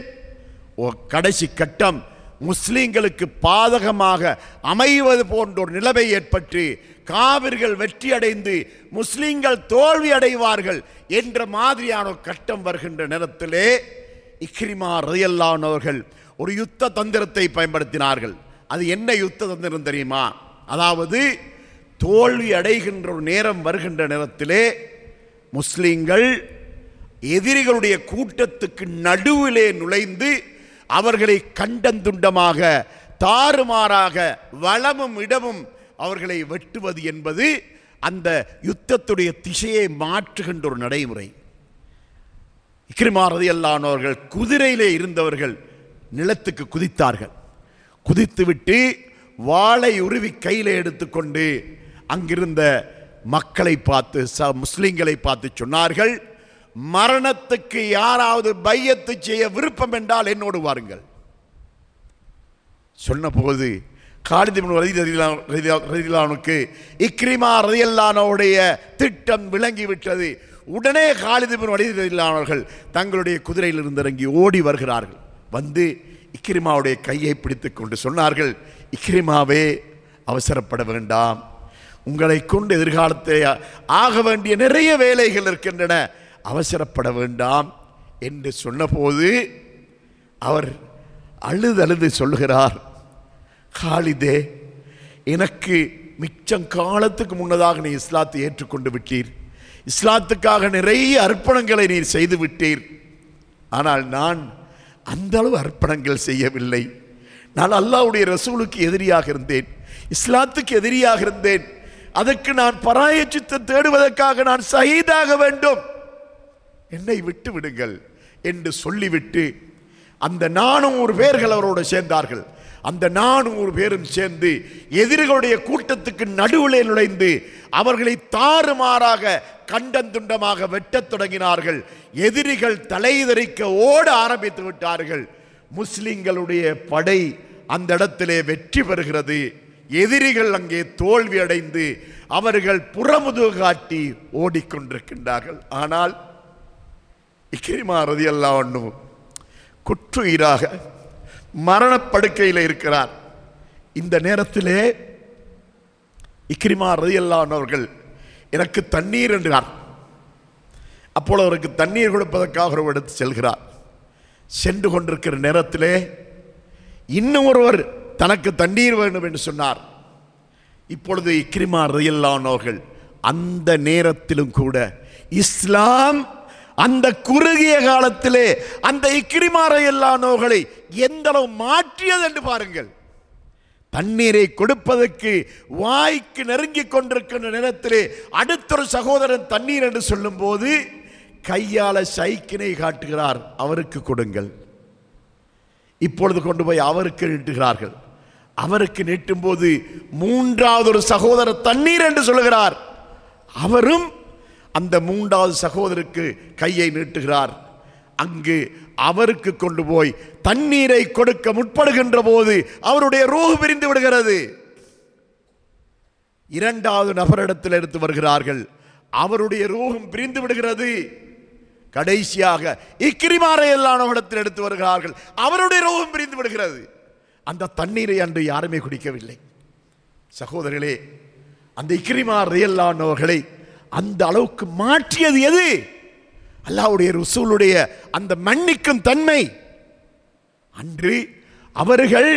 கடைசி கட்டம் முஸ்லீம்களுக்கு பாதகமாக அமைவது போன்ற ஒரு நிலைமை ஏற்பட்டு காவிர்கள் வெற்றி அடைந்து முஸ்லீம்கள் தோல்வி அடைவார்கள் என்ற மாதிரியான கட்டம் வருகின்ற நேரத்திலே இக்ரிமா ரயல்லான் அவர்கள் ஒரு யுத்த தந்திரத்தை பயன்படுத்தினார்கள் அது என்ன யுத்த தந்திரம் தெரியுமா அதாவது தோல்வி அடைகின்ற ஒரு நேரம் வருகின்ற நேரத்திலே முஸ்லீம்கள் எதிரிகளுடைய கூட்டத்துக்கு நடுவிலே நுழைந்து அவர்களை கண்டந்துண்டமாக தாறுமாறாக வளமும் இடமும் அவர்களை வெட்டுவது என்பது அந்த யுத்தத்துடைய திசையை மாற்றுகின்ற ஒரு நடைமுறை இக்கிரிமாரதி அல்லானவர்கள் குதிரையிலே இருந்தவர்கள் நிலத்துக்கு குதித்தார்கள் குதித்துவிட்டு வாளை உருவி கையில் எடுத்துக்கொண்டு அங்கிருந்த மக்களை பார்த்து ச முஸ்லீம்களை பார்த்து சொன்னார்கள் மரணத்துக்கு யாராவது பையத்து செய்ய விருப்பம் என்றால் என்னோடு வாருங்கள் சொன்னபோது போது ரதிலானுக்கு இக்ரிமா ரதியல்லானோடைய திட்டம் விளங்கிவிட்டது உடனே காலிதிபின் ரதிலானவர்கள் தங்களுடைய குதிரையிலிருந்து இறங்கி ஓடி வருகிறார்கள் வந்து இக்ரிமாவுடைய கையை பிடித்து கொண்டு சொன்னார்கள் இக்ரிமாவே அவசரப்பட வேண்டாம் உங்களை கொண்டு எதிர்காலத்தில் ஆக வேண்டிய நிறைய வேலைகள் இருக்கின்றன அவசரப்பட வேண்டாம் என்று சொன்னபோது அவர் அழுது அழுது சொல்கிறார் ஹாலிதே எனக்கு மிச்சம் காலத்துக்கு முன்னதாக நீ இஸ்லாத்தை ஏற்றுக்கொண்டு விட்டீர் இஸ்லாத்துக்காக நிறைய அர்ப்பணங்களை நீர் செய்து விட்டீர் ஆனால் நான் அந்த அளவு அர்ப்பணங்கள் செய்யவில்லை நான் அல்லாவுடைய ரசூலுக்கு எதிரியாக இருந்தேன் இஸ்லாத்துக்கு எதிரியாக இருந்தேன் அதற்கு நான் பராயச்சித்தை தேடுவதற்காக நான் சகிதாக வேண்டும் என்னை விட்டு விடுங்கள் என்று சொல்லிவிட்டு அந்த நானூறு பேர்கள் அவரோடு சேர்ந்தார்கள் அந்த நானூறு பேரும் சேர்ந்து எதிரிகளுடைய கூட்டத்துக்கு நடுவிலே நுழைந்து அவர்களை தாறுமாறாக கண்டந்துண்டமாக வெட்டத் தொடங்கினார்கள் எதிரிகள் தலைதறிக்க ஓட ஆரம்பித்து விட்டார்கள் முஸ்லிம்களுடைய படை அந்த இடத்திலே வெற்றி பெறுகிறது எதிரிகள் அங்கே தோல்வி அடைந்து அவர்கள் புறமுது காட்டி ஓடிக்கொண்டிருக்கின்றார்கள் ஆனால் இக்கிரிமா ரதி அல்லா ஒன்று குற்றுயிராக மரணப்படுக்கையில் இருக்கிறார் இந்த நேரத்திலே இக்கிரிமா ரதி அல்லானவர்கள் எனக்கு தண்ணீர் என்றார் அப்போது அவருக்கு தண்ணீர் கொடுப்பதற்காக ஒரு எடுத்து செல்கிறார் சென்று கொண்டிருக்கிற நேரத்திலே இன்னும் ஒருவர் தனக்கு தண்ணீர் வேண்டும் என்று சொன்னார் இப்பொழுது இக்ரிமா ரயில்லானவர்கள் அந்த நேரத்திலும் கூட இஸ்லாம் அந்த குறுகிய காலத்திலே அந்த இக்கிரிமார எல்லா நோகளை எந்த அளவு மாற்றியது என்று பாருங்கள் தண்ணீரை கொடுப்பதற்கு வாய்க்கு நெருங்கி கொண்டிருக்கின்ற நேரத்திலே அடுத்தொரு சகோதரன் தண்ணீர் என்று சொல்லும்போது கையால சைக்கினை காட்டுகிறார் அவருக்கு கொடுங்கள் இப்பொழுது கொண்டு போய் அவருக்கு நீட்டுகிறார்கள் அவருக்கு நீட்டும் போது மூன்றாவது ஒரு சகோதர தண்ணீர் என்று சொல்லுகிறார் அவரும் அந்த மூன்றாவது சகோதரருக்கு கையை நீட்டுகிறார் அங்கு அவருக்கு கொண்டு போய் தண்ணீரை கொடுக்க முற்படுகின்ற போது அவருடைய ரூஹ் பிரிந்து விடுகிறது இரண்டாவது நபரிடத்தில் எடுத்து வருகிறார்கள் அவருடைய ரோகம் பிரிந்து விடுகிறது கடைசியாக இக்கிரிமாரை இடத்தில் எடுத்து வருகிறார்கள் அவருடைய ரோகம் பிரிந்து விடுகிறது அந்த தண்ணீரை அன்று யாருமே குடிக்கவில்லை சகோதரர்களே அந்த இக்கிரிமார் ரியல்லானவர்களை அந்த அளவுக்கு மாற்றியது எது அல்லாவுடைய ருசூலுடைய அந்த மன்னிக்கும் தன்மை அன்று அவர்கள்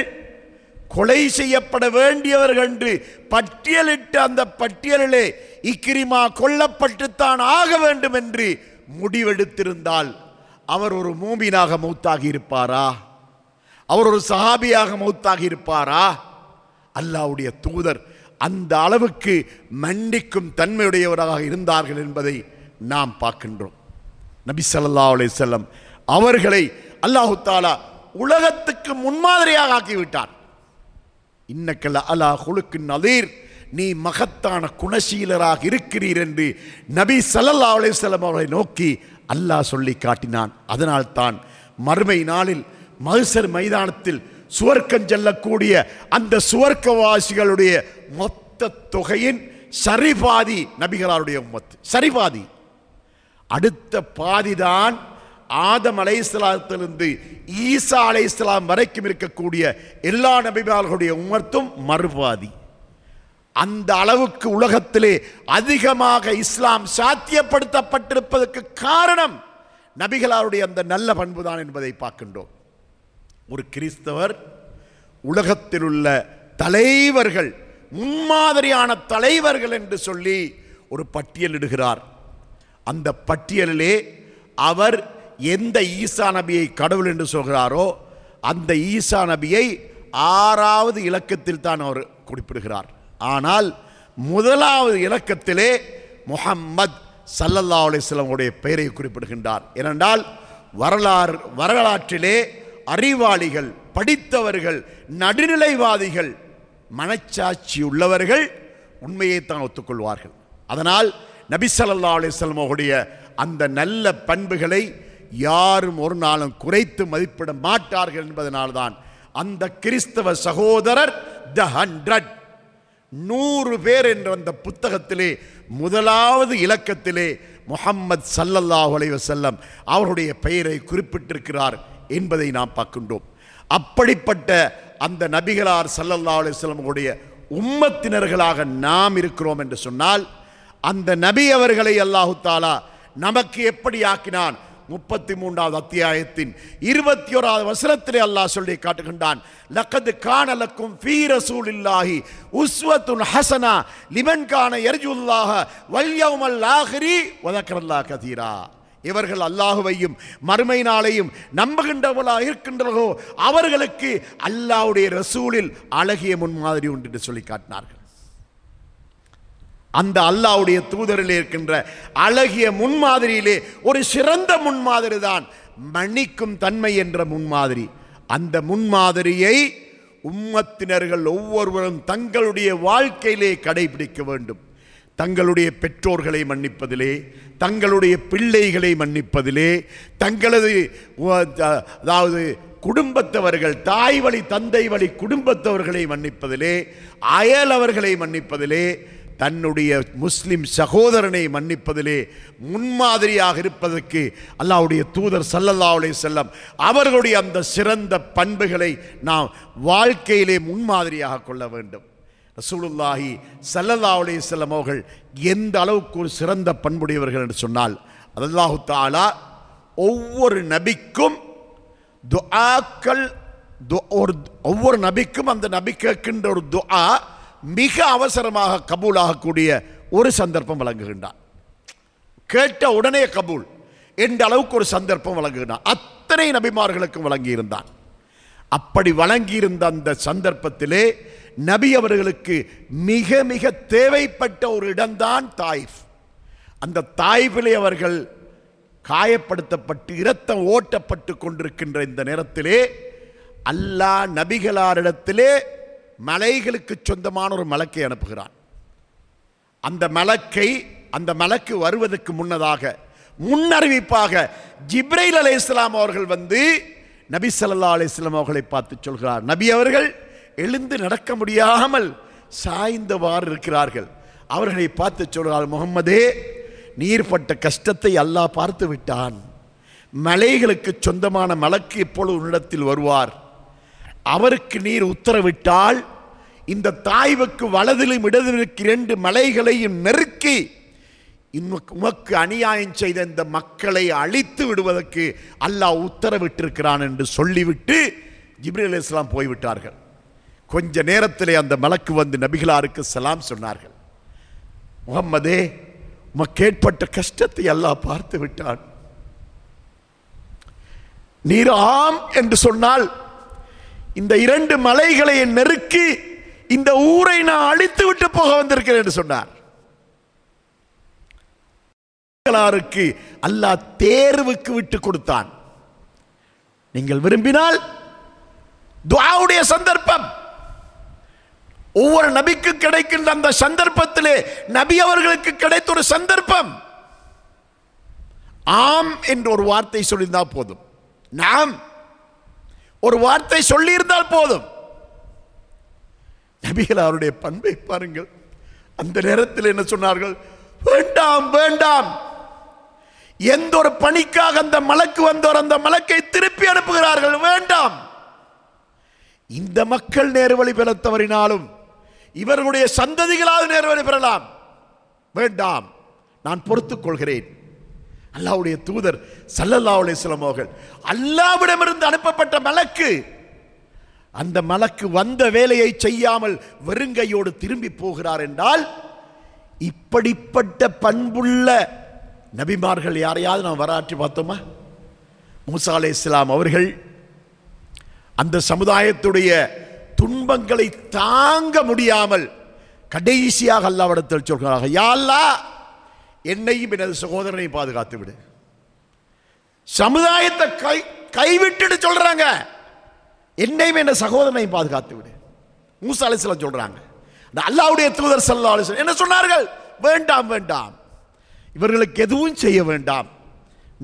கொலை செய்யப்பட வேண்டியவர்கள் என்று பட்டியலிட்டு அந்த பட்டியலிலே இக்கிரிமா கொல்லப்பட்டுத்தான் ஆக வேண்டும் என்று முடிவெடுத்திருந்தால் அவர் ஒரு மூமினாக மூத்தாகி இருப்பாரா அவர் ஒரு சஹாபியாக மூத்தாகி இருப்பாரா அல்லாவுடைய தூதர் அந்த அளவுக்கு மண்டிக்கும் தன்மையுடையவராக இருந்தார்கள் என்பதை நாம் பார்க்கின்றோம் நபி சல்லா அலே செல்லம் அவர்களை அல்லாஹு தாலா உலகத்துக்கு முன்மாதிரியாக ஆக்கிவிட்டார் இன்னக்கல்ல அல்லாஹ் குழுக்கு நதீர் நீ மகத்தான குணசீலராக இருக்கிறீர் என்று நபி சல்லல்லா அலேஸ்லம் அவர்களை நோக்கி அல்லாஹ் சொல்லி காட்டினான் அதனால்தான் மறுமை நாளில் மகசர் மைதானத்தில் சுவர்க்கம் செல்லக்கூடிய அந்த சுவர்க்கவாசிகளுடைய மொத்த தொகையின் சரிபாதி நபிகளாருடைய உம்மத்து சரிபாதி அடுத்த பாதிதான் ஆதம் அலை இஸ்லாத்திலிருந்து ஈசா அலை இஸ்லாம் வரைக்கும் இருக்கக்கூடிய எல்லா நபிமார்களுடைய உமர்த்தும் மறுபாதி அந்த அளவுக்கு உலகத்திலே அதிகமாக இஸ்லாம் சாத்தியப்படுத்தப்பட்டிருப்பதற்கு காரணம் நபிகளாருடைய அந்த நல்ல பண்புதான் என்பதை பார்க்கின்றோம் ஒரு கிறிஸ்தவர் உலகத்தில் உள்ள தலைவர்கள் முன்மாதிரியான தலைவர்கள் என்று சொல்லி ஒரு பட்டியலிடுகிறார் அந்த பட்டியலிலே அவர் எந்த ஈசா நபியை கடவுள் என்று சொல்கிறாரோ அந்த ஈசா நபியை ஆறாவது இலக்கத்தில் தான் அவர் குறிப்பிடுகிறார் ஆனால் முதலாவது இலக்கத்திலே முகம்மத் சல்லல்லா அலிஸ்லாமுடைய பெயரை குறிப்பிடுகின்றார் ஏனென்றால் வரலாறு வரலாற்றிலே அறிவாளிகள் படித்தவர்கள் நடுநிலைவாதிகள் மனச்சாட்சி உள்ளவர்கள் உண்மையை தான் ஒத்துக்கொள்வார்கள் அதனால் நபிசல்லா அலிசல்மோடைய அந்த நல்ல பண்புகளை யாரும் ஒரு நாளும் குறைத்து மதிப்பிட மாட்டார்கள் என்பதனால்தான் அந்த கிறிஸ்தவ சகோதரர் த ஹண்ட்ரட் நூறு பேர் என்ற அந்த புத்தகத்திலே முதலாவது இலக்கத்திலே முகம்மது சல்லல்லாஹ் அலைவசல்லம் அவருடைய பெயரை குறிப்பிட்டிருக்கிறார் என்பதை நாம் பார்க்கின்றோம் அப்படிப்பட்ட அந்த நபிகளார் சல்லல்லா அலுவலமுடைய உம்மத்தினர்களாக நாம் இருக்கிறோம் என்று சொன்னால் அந்த நபி அவர்களை அல்லாஹு தாலா நமக்கு எப்படி ஆக்கினான் முப்பத்தி மூன்றாவது அத்தியாயத்தின் இருபத்தி ஓராவது வசனத்திலே அல்லாஹ் சொல்லி காட்டுகின்றான் லக்கது காணலக்கும் ஃபீரசூல் இல்லாஹி உஸ்வத்துன் ஹசனா லிமன் கான எர்ஜுல்லாக வல்யவுமல் ஆஹிரி கதீரா இவர்கள் அல்லாஹுவையும் மறுமை நாளையும் நம்புகின்றவர்களாக இருக்கின்றவர்களோ அவர்களுக்கு அல்லாவுடைய ரசூலில் அழகிய முன்மாதிரி உண்டு என்று சொல்லி காட்டினார்கள் அந்த அல்லாவுடைய தூதரில் இருக்கின்ற அழகிய முன்மாதிரியிலே ஒரு சிறந்த முன்மாதிரி தான் மன்னிக்கும் தன்மை என்ற முன்மாதிரி அந்த முன்மாதிரியை உம்மத்தினர்கள் ஒவ்வொருவரும் தங்களுடைய வாழ்க்கையிலே கடைபிடிக்க வேண்டும் தங்களுடைய பெற்றோர்களை மன்னிப்பதிலே தங்களுடைய பிள்ளைகளை மன்னிப்பதிலே தங்களது அதாவது குடும்பத்தவர்கள் தாய் வழி தந்தை வழி குடும்பத்தவர்களை மன்னிப்பதிலே அயலவர்களை மன்னிப்பதிலே தன்னுடைய முஸ்லிம் சகோதரனை மன்னிப்பதிலே முன்மாதிரியாக இருப்பதற்கு அல்லாவுடைய தூதர் சல்லல்லாவுலே செல்லம் அவர்களுடைய அந்த சிறந்த பண்புகளை நாம் வாழ்க்கையிலே முன்மாதிரியாக கொள்ள வேண்டும் ரசூலுல்லாஹி சல்லல்லாவுடைய செல்லம் அவர்கள் எந்த அளவுக்கு ஒரு சிறந்த பண்புடையவர்கள் என்று சொன்னால் அல்லாஹு தாலா ஒவ்வொரு நபிக்கும் துஆக்கள் ஒரு ஒவ்வொரு நபிக்கும் அந்த நபி கேட்கின்ற ஒரு துஆ மிக அவசரமாக கபூல் ஆகக்கூடிய ஒரு சந்தர்ப்பம் வழங்குகின்றார் கேட்ட உடனே கபூல் என்ற அளவுக்கு ஒரு சந்தர்ப்பம் வழங்குகின்றான் அத்தனை நபிமார்களுக்கும் வழங்கியிருந்தான் அப்படி வழங்கியிருந்த அந்த சந்தர்ப்பத்திலே நபி அவர்களுக்கு மிக மிக தேவைப்பட்ட ஒரு இடம்தான் தாய்ஃப் அந்த தாய்ஃபிலே அவர்கள் காயப்படுத்தப்பட்டு இரத்தம் ஓட்டப்பட்டு கொண்டிருக்கின்ற இந்த நேரத்திலே அல்லாஹ் நபிகளாரிடத்திலே மலைகளுக்கு சொந்தமான ஒரு மலக்கை அனுப்புகிறான் அந்த மலக்கை அந்த மலக்கு வருவதற்கு முன்னதாக முன்னறிவிப்பாக ஜிப்ரைல் அலே இஸ்லாம் அவர்கள் வந்து நபி சல்லா அலி இஸ்லாம் அவர்களை பார்த்து சொல்கிறார் நபி அவர்கள் எழுந்து நடக்க முடியாமல் சாய்ந்தவாறு இருக்கிறார்கள் அவர்களை பார்த்து சொல்கிறார் முகம்மதே நீர் பட்ட கஷ்டத்தை அல்லாஹ் பார்த்து விட்டான் மலைகளுக்கு சொந்தமான மலக்கு இப்பொழுது உன்னிடத்தில் வருவார் அவருக்கு நீர் உத்தரவிட்டால் இந்த தாய்வுக்கு வலதிலும் இடதிலும் இரண்டு மலைகளையும் நெருக்கி உமக்கு அநியாயம் செய்த இந்த மக்களை அழித்து விடுவதற்கு அல்லாஹ் உத்தரவிட்டிருக்கிறான் என்று சொல்லிவிட்டு ஜிப்ரி அலி இஸ்லாம் போய்விட்டார்கள் கொஞ்ச நேரத்தில் அந்த மலக்கு வந்து நபிகளாருக்கு சலாம் சொன்னார்கள் முகம்மதே உமக்கேற்பட்ட கஷ்டத்தை எல்லாம் பார்த்து விட்டான் நீர் ஆம் என்று சொன்னால் இந்த இரண்டு மலைகளை நெருக்கி இந்த ஊரை நான் அழித்து விட்டு போக வந்திருக்கிறேன் என்று சொன்னார் அல்லாஹ் தேர்வுக்கு விட்டு கொடுத்தான் நீங்கள் விரும்பினால் துவாவுடைய சந்தர்ப்பம் ஒவ்வொரு நபிக்கு கிடைக்கின்ற அந்த சந்தர்ப்பத்திலே நபி அவர்களுக்கு கிடைத்த ஒரு சந்தர்ப்பம் ஆம் என்று ஒரு வார்த்தை சொல்லியிருந்தால் போதும் நாம் ஒரு வார்த்தை சொல்லியிருந்தால் போதும் நபிகள் அவருடைய பண்பை பாருங்கள் அந்த நேரத்தில் என்ன சொன்னார்கள் வேண்டாம் வேண்டாம் எந்த ஒரு பணிக்காக அந்த மலக்கு வந்தோர் அந்த மலக்கை திருப்பி அனுப்புகிறார்கள் வேண்டாம் இந்த மக்கள் நேர்வழி பெற தவறினாலும் இவர்களுடைய சந்ததிகளாவது நேர்வழி பெறலாம் வேண்டாம் நான் பொறுத்துக் கொள்கிறேன் அல்லாவுடைய தூதர் சல்லல்லா அலிஸ்லமோகள் அல்லாவிடமிருந்து அனுப்பப்பட்ட மலக்கு அந்த மலக்கு வந்த வேலையை செய்யாமல் வெறுங்கையோடு திரும்பி போகிறார் என்றால் இப்படிப்பட்ட பண்புள்ள நபிமார்கள் யாரையாவது நாம் வராற்றி பார்த்தோமா மூசா அலே இஸ்லாம் அவர்கள் அந்த சமுதாயத்துடைய துன்பங்களை தாங்க முடியாமல் கடைசியாக அல்லாவிடத்தில் சொல்கிறார்கள் யாழ்லா என்னையும் எனது சகோதரனை பாதுகாத்து விடு சமுதாயத்தை கை கைவிட்டு சொல்கிறாங்க என்னையும் என்ன சகோதரனையும் பாதுகாத்து விடு மூசா அலிஸ்லாம் சொல்கிறாங்க அல்லாவுடைய தூதர் சல்லா என்ன சொன்னார்கள் வேண்டாம் வேண்டாம் இவர்களுக்கு எதுவும் செய்ய வேண்டாம்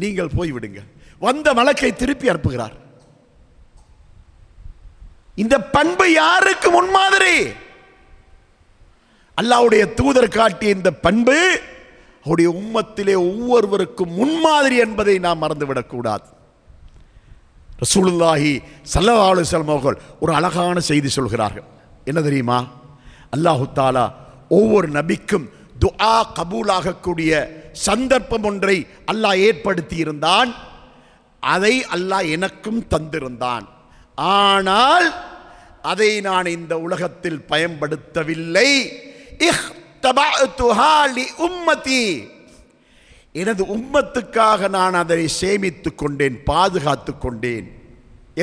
நீங்கள் போய்விடுங்க வந்த மலக்கை திருப்பி அனுப்புகிறார் இந்த பண்பு யாருக்கு முன்மாதிரி அல்லாவுடைய தூதர் காட்டிய இந்த பண்பு அவருடைய உம்மத்திலே ஒவ்வொருவருக்கும் முன்மாதிரி என்பதை நாம் மறந்துவிடக்கூடாது ரசூலுல்லாஹி சல்லா அலுவலம் அவர்கள் ஒரு அழகான செய்தி சொல்கிறார்கள் என்ன தெரியுமா அல்லாஹு தாலா ஒவ்வொரு நபிக்கும் துஆ கபூலாகக்கூடிய சந்தர்ப்பம் ஒன்றை அல்லாஹ் ஏற்படுத்தி இருந்தான் அதை அல்லாஹ் எனக்கும் தந்திருந்தான் ஆனால் அதை நான் இந்த உலகத்தில் பயன்படுத்தவில்லை உம்மதி எனது உம்மத்துக்காக நான் அதை சேமித்துக் கொண்டேன் பாதுகாத்து கொண்டேன்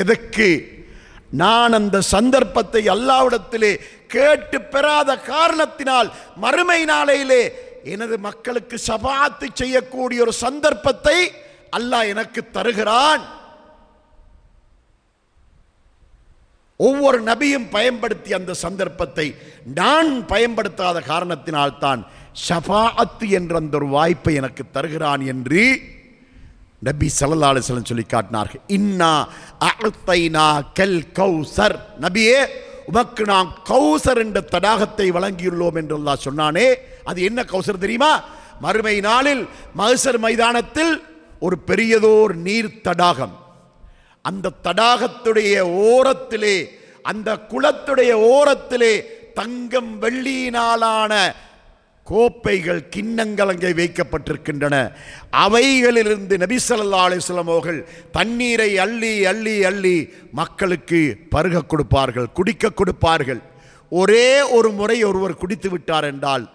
எதற்கு நான் அந்த சந்தர்ப்பத்தை அல்லாவிடத்திலே கேட்டு பெறாத காரணத்தினால் மறுமை நாளையிலே எனது மக்களுக்கு சபாத்து செய்யக்கூடிய ஒரு சந்தர்ப்பத்தை அல்லாஹ் எனக்கு தருகிறான் ஒவ்வொரு நபியும் பயன்படுத்திய அந்த சந்தர்ப்பத்தை நான் பயன்படுத்தாத காரணத்தினால்தான் ஷபாஅத்து என்ற அந்த ஒரு வாய்ப்பை எனக்கு தருகிறான் என்று நபி சல்லா அலிஸ்லம் சொல்லி காட்டினார்கள் இன்னா அழுத்தைனா கல் கௌசர் நபியே உமக்கு நாம் கௌசர் என்ற தடாகத்தை வழங்கியுள்ளோம் என்று சொன்னானே அது என்ன கௌசர் தெரியுமா மறுமை நாளில் மகசர் மைதானத்தில் ஒரு பெரியதோர் நீர் தடாகம் அந்த தடாகத்துடைய ஓரத்திலே அந்த குளத்துடைய ஓரத்திலே தங்கம் வெள்ளியினாலான கோப்பைகள் கிண்ணங்கள் அங்கே வைக்கப்பட்டிருக்கின்றன அவைகளிலிருந்து நபிசல்லா அலிஸ்லமோகள் தண்ணீரை அள்ளி அள்ளி அள்ளி மக்களுக்கு பருக கொடுப்பார்கள் குடிக்க கொடுப்பார்கள் ஒரே ஒரு முறை ஒருவர் குடித்து விட்டார் என்றால்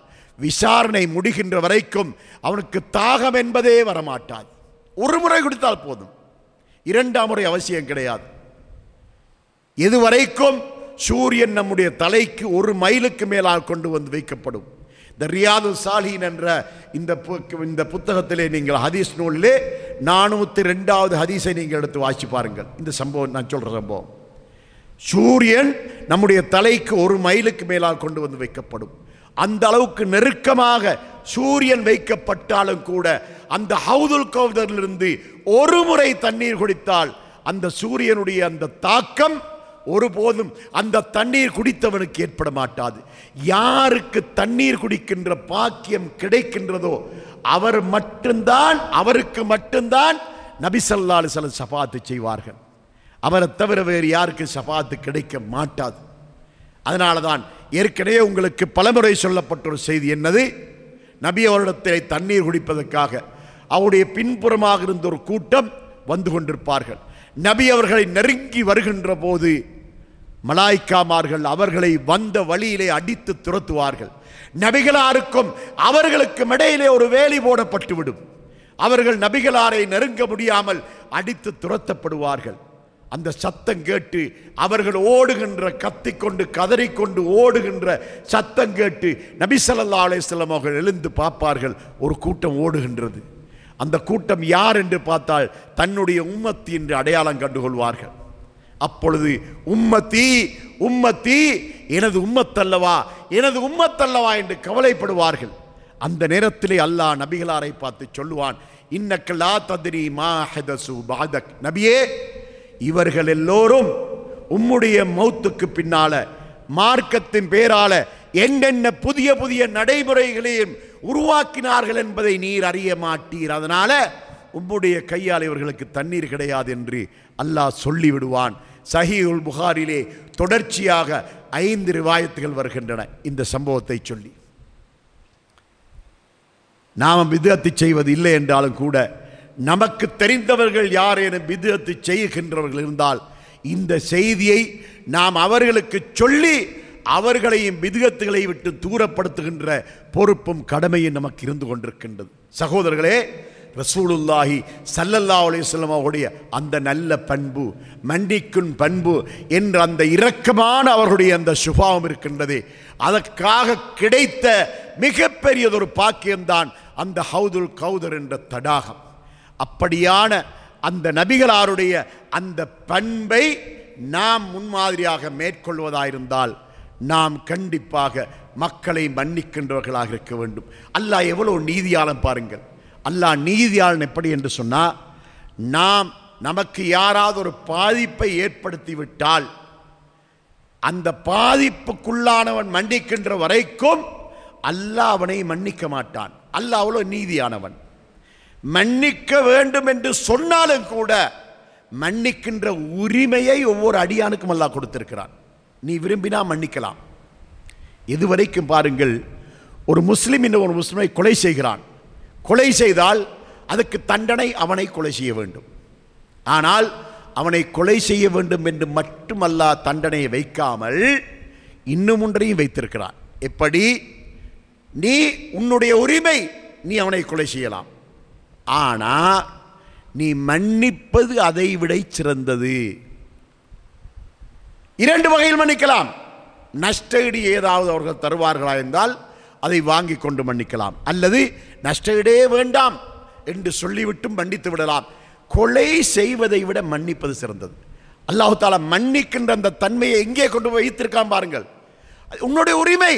விசாரணை முடிகின்ற வரைக்கும் அவனுக்கு தாகம் என்பதே வரமாட்டாது ஒரு முறை குடித்தால் போதும் இரண்டாம் முறை அவசியம் கிடையாது இதுவரைக்கும் சூரியன் நம்முடைய தலைக்கு ஒரு மைலுக்கு மேலாக கொண்டு வந்து வைக்கப்படும் இந்த ரியாது சாலின் என்ற இந்த இந்த புத்தகத்திலே நீங்கள் ஹதீஸ் நூலிலே நானூற்றி ரெண்டாவது ஹதீஸை நீங்கள் எடுத்து வாசி பாருங்கள் இந்த சம்பவம் நான் சொல்கிற சம்பவம் சூரியன் நம்முடைய தலைக்கு ஒரு மைலுக்கு மேலாக கொண்டு வந்து வைக்கப்படும் அந்த அளவுக்கு நெருக்கமாக சூரியன் வைக்கப்பட்டாலும் கூட அந்த ஹவுதுல் கவுதரிலிருந்து ஒரு முறை தண்ணீர் குடித்தால் அந்த சூரியனுடைய அந்த தாக்கம் ஒருபோதும் அந்த தண்ணீர் குடித்தவனுக்கு ஏற்பட மாட்டாது யாருக்கு தண்ணீர் குடிக்கின்ற பாக்கியம் கிடைக்கின்றதோ அவர் மட்டும்தான் அவருக்கு மட்டும்தான் நபிசல்லாலு சில சபாத்து செய்வார்கள் அவரை தவிர வேறு யாருக்கு சபாத்து கிடைக்க மாட்டாது அதனால தான் ஏற்கனவே உங்களுக்கு பலமுறை சொல்லப்பட்ட ஒரு செய்தி என்னது நபி அவரிடத்தில் தண்ணீர் குடிப்பதற்காக அவருடைய பின்புறமாக இருந்த ஒரு கூட்டம் வந்து கொண்டிருப்பார்கள் நபி அவர்களை நெருங்கி வருகின்ற போது மலாய்க்காமார்கள் அவர்களை வந்த வழியிலே அடித்து துரத்துவார்கள் நபிகளாருக்கும் அவர்களுக்கும் இடையிலே ஒரு வேலி போடப்பட்டுவிடும் அவர்கள் நபிகளாரை நெருங்க முடியாமல் அடித்து துரத்தப்படுவார்கள் அந்த சத்தம் கேட்டு அவர்கள் ஓடுகின்ற கத்திக்கொண்டு கதறிக்கொண்டு ஓடுகின்ற சத்தம் கேட்டு நபிசல்லா அலேஸ்லம் அவர்கள் எழுந்து பார்ப்பார்கள் ஒரு கூட்டம் ஓடுகின்றது அந்த கூட்டம் யார் என்று பார்த்தால் தன்னுடைய உம்மத்தி என்று அடையாளம் கண்டுகொள்வார்கள் அப்பொழுது உம்மத்தி உம்மத்தி எனது உம்மத்தல்லவா எனது உம்மத்தல்லவா என்று கவலைப்படுவார்கள் அந்த நேரத்திலே அல்லாஹ் நபிகளாரை பார்த்து சொல்லுவான் இன்னக்கல்லா ததிரி மா ஹெதசு பாதக் நபியே இவர்கள் எல்லோரும் உம்முடைய மௌத்துக்கு பின்னால மார்க்கத்தின் பேரால என்னென்ன புதிய புதிய நடைமுறைகளையும் உருவாக்கினார்கள் என்பதை நீர் அறிய மாட்டீர் அதனால உம்முடைய கையால் இவர்களுக்கு தண்ணீர் கிடையாது என்று அல்லாஹ் சொல்லிவிடுவான் சஹி உல் புகாரிலே தொடர்ச்சியாக ஐந்து ரிவாயத்துகள் வருகின்றன இந்த சம்பவத்தை சொல்லி நாம் விதத்தை செய்வது இல்லை என்றாலும் கூட நமக்கு தெரிந்தவர்கள் யார் என விதத்து செய்கின்றவர்கள் இருந்தால் இந்த செய்தியை நாம் அவர்களுக்கு சொல்லி அவர்களையும் விதத்துகளை விட்டு தூரப்படுத்துகின்ற பொறுப்பும் கடமையும் நமக்கு இருந்து கொண்டிருக்கின்றது சகோதரர்களே ரசூலுல்லாஹி சல்லல்லா அலிஸ்லாம் அந்த நல்ல பண்பு மண்டிக்கும் பண்பு என்ற அந்த இரக்கமான அவருடைய அந்த சுபாவம் இருக்கின்றது அதற்காக கிடைத்த மிகப்பெரியதொரு பாக்கியம்தான் அந்த ஹவுதுல் கௌதர் என்ற தடாகம் அப்படியான அந்த நபிகளாருடைய அந்த பண்பை நாம் முன்மாதிரியாக மேற்கொள்வதாயிருந்தால் நாம் கண்டிப்பாக மக்களை மன்னிக்கின்றவர்களாக இருக்க வேண்டும் அல்லாஹ் எவ்வளோ நீதியாளன் பாருங்கள் அல்லாஹ் நீதியாளன் எப்படி என்று சொன்னால் நாம் நமக்கு யாராவது ஒரு பாதிப்பை ஏற்படுத்திவிட்டால் அந்த பாதிப்புக்குள்ளானவன் மன்னிக்கின்ற வரைக்கும் அல்லாஹ் அவனை மன்னிக்க மாட்டான் அல்லாஹ் அவ்வளோ நீதியானவன் மன்னிக்க வேண்டும் என்று சொன்னாலும் கூட மன்னிக்கின்ற உரிமையை ஒவ்வொரு அடியானுக்கும் அல்லா கொடுத்திருக்கிறான் நீ விரும்பினா மன்னிக்கலாம் இதுவரைக்கும் பாருங்கள் ஒரு முஸ்லீம் என்ற ஒரு முஸ்லிமை கொலை செய்கிறான் கொலை செய்தால் அதுக்கு தண்டனை அவனை கொலை செய்ய வேண்டும் ஆனால் அவனை கொலை செய்ய வேண்டும் என்று மட்டுமல்லா தண்டனையை வைக்காமல் இன்னும் ஒன்றையும் வைத்திருக்கிறான் எப்படி நீ உன்னுடைய உரிமை நீ அவனை கொலை செய்யலாம் ஆனால் நீ மன்னிப்பது அதை விட சிறந்தது இரண்டு வகையில் மன்னிக்கலாம் நஷ்டஈடு ஏதாவது அவர்கள் தருவார்களா என்றால் அதை வாங்கி கொண்டு மன்னிக்கலாம் அல்லது நஷ்டஈடே வேண்டாம் என்று சொல்லிவிட்டும் மன்னித்து விடலாம் கொலை செய்வதை விட மன்னிப்பது சிறந்தது அல்லாஹு தாலா மன்னிக்கின்ற அந்த தன்மையை எங்கே கொண்டு போய் வைத்திருக்கான் பாருங்கள் உன்னுடைய உரிமை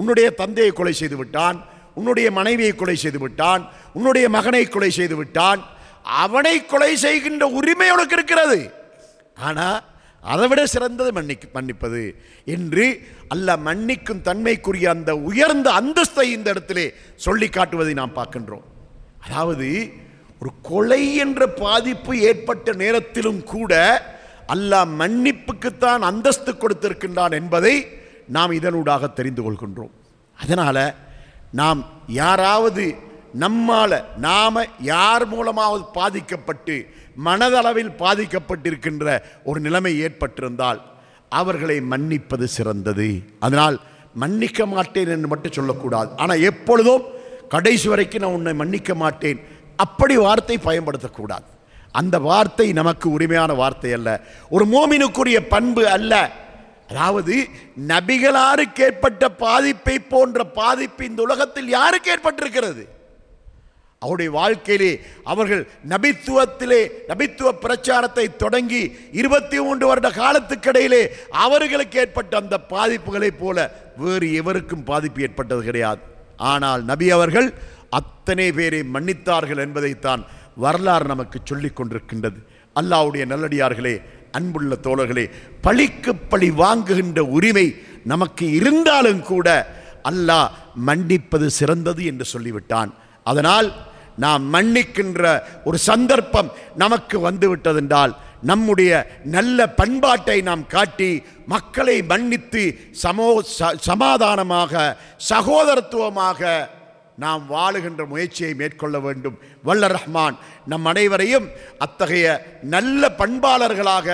உன்னுடைய தந்தையை கொலை செய்து விட்டான் உன்னுடைய மனைவியை கொலை செய்து விட்டான் உன்னுடைய மகனை கொலை செய்து விட்டான் அவனை கொலை செய்கின்ற உரிமை உனக்கு இருக்கிறது ஆனால் அதை விட சிறந்தது மன்னி மன்னிப்பது என்று அல்ல மன்னிக்கும் தன்மைக்குரிய அந்த உயர்ந்த அந்தஸ்தை இந்த இடத்திலே சொல்லி காட்டுவதை நாம் பார்க்கின்றோம் அதாவது ஒரு கொலை என்ற பாதிப்பு ஏற்பட்ட நேரத்திலும் கூட அல்லாஹ் மன்னிப்புக்குத்தான் அந்தஸ்து கொடுத்திருக்கின்றான் என்பதை நாம் இதனூடாக தெரிந்து கொள்கின்றோம் அதனால் நாம் யாராவது நம்மால் நாம் யார் மூலமாவது பாதிக்கப்பட்டு மனதளவில் பாதிக்கப்பட்டிருக்கின்ற ஒரு நிலைமை ஏற்பட்டிருந்தால் அவர்களை மன்னிப்பது சிறந்தது அதனால் மன்னிக்க மாட்டேன் என்று மட்டும் சொல்லக்கூடாது ஆனால் எப்பொழுதும் கடைசி வரைக்கும் நான் உன்னை மன்னிக்க மாட்டேன் அப்படி வார்த்தை பயன்படுத்தக்கூடாது அந்த வார்த்தை நமக்கு உரிமையான வார்த்தை அல்ல ஒரு மோமினுக்குரிய பண்பு அல்ல அதாவது நபிகளாருக்கு ஏற்பட்ட பாதிப்பை போன்ற பாதிப்பு இந்த உலகத்தில் யாருக்கு ஏற்பட்டிருக்கிறது அவருடைய வாழ்க்கையிலே அவர்கள் நபித்துவத்திலே நபித்துவ பிரச்சாரத்தை தொடங்கி இருபத்தி மூன்று வருட காலத்துக்கிடையிலே அவர்களுக்கு ஏற்பட்ட அந்த பாதிப்புகளைப் போல வேறு எவருக்கும் பாதிப்பு ஏற்பட்டது கிடையாது ஆனால் நபி அவர்கள் அத்தனை பேரை மன்னித்தார்கள் என்பதைத்தான் வரலாறு நமக்கு சொல்லிக் கொண்டிருக்கின்றது அல்லாவுடைய நல்லடியார்களே அன்புள்ள தோழர்களே பழிக்கு பழி வாங்குகின்ற உரிமை நமக்கு இருந்தாலும் கூட அல்லாஹ் மன்னிப்பது சிறந்தது என்று சொல்லிவிட்டான் அதனால் நாம் மன்னிக்கின்ற ஒரு சந்தர்ப்பம் நமக்கு வந்துவிட்டதென்றால் நம்முடைய நல்ல பண்பாட்டை நாம் காட்டி மக்களை மன்னித்து சமோ சமாதானமாக சகோதரத்துவமாக நாம் வாழுகின்ற முயற்சியை மேற்கொள்ள வேண்டும் வல்ல ரஹ்மான் நம் அனைவரையும் அத்தகைய நல்ல பண்பாளர்களாக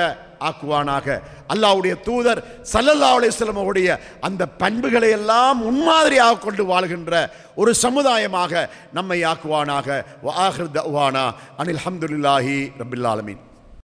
ஆக்குவானாக அல்லாவுடைய தூதர் சல்லல்லா அலிஸ்லமுடைய அந்த பண்புகளை எல்லாம் முன்மாதிரியாக கொண்டு வாழ்கின்ற ஒரு சமுதாயமாக நம்மை ஆக்குவானாக வாஹிர் தவானா அனில் ஹம்துல்லாஹி ரபில்லாலமீன்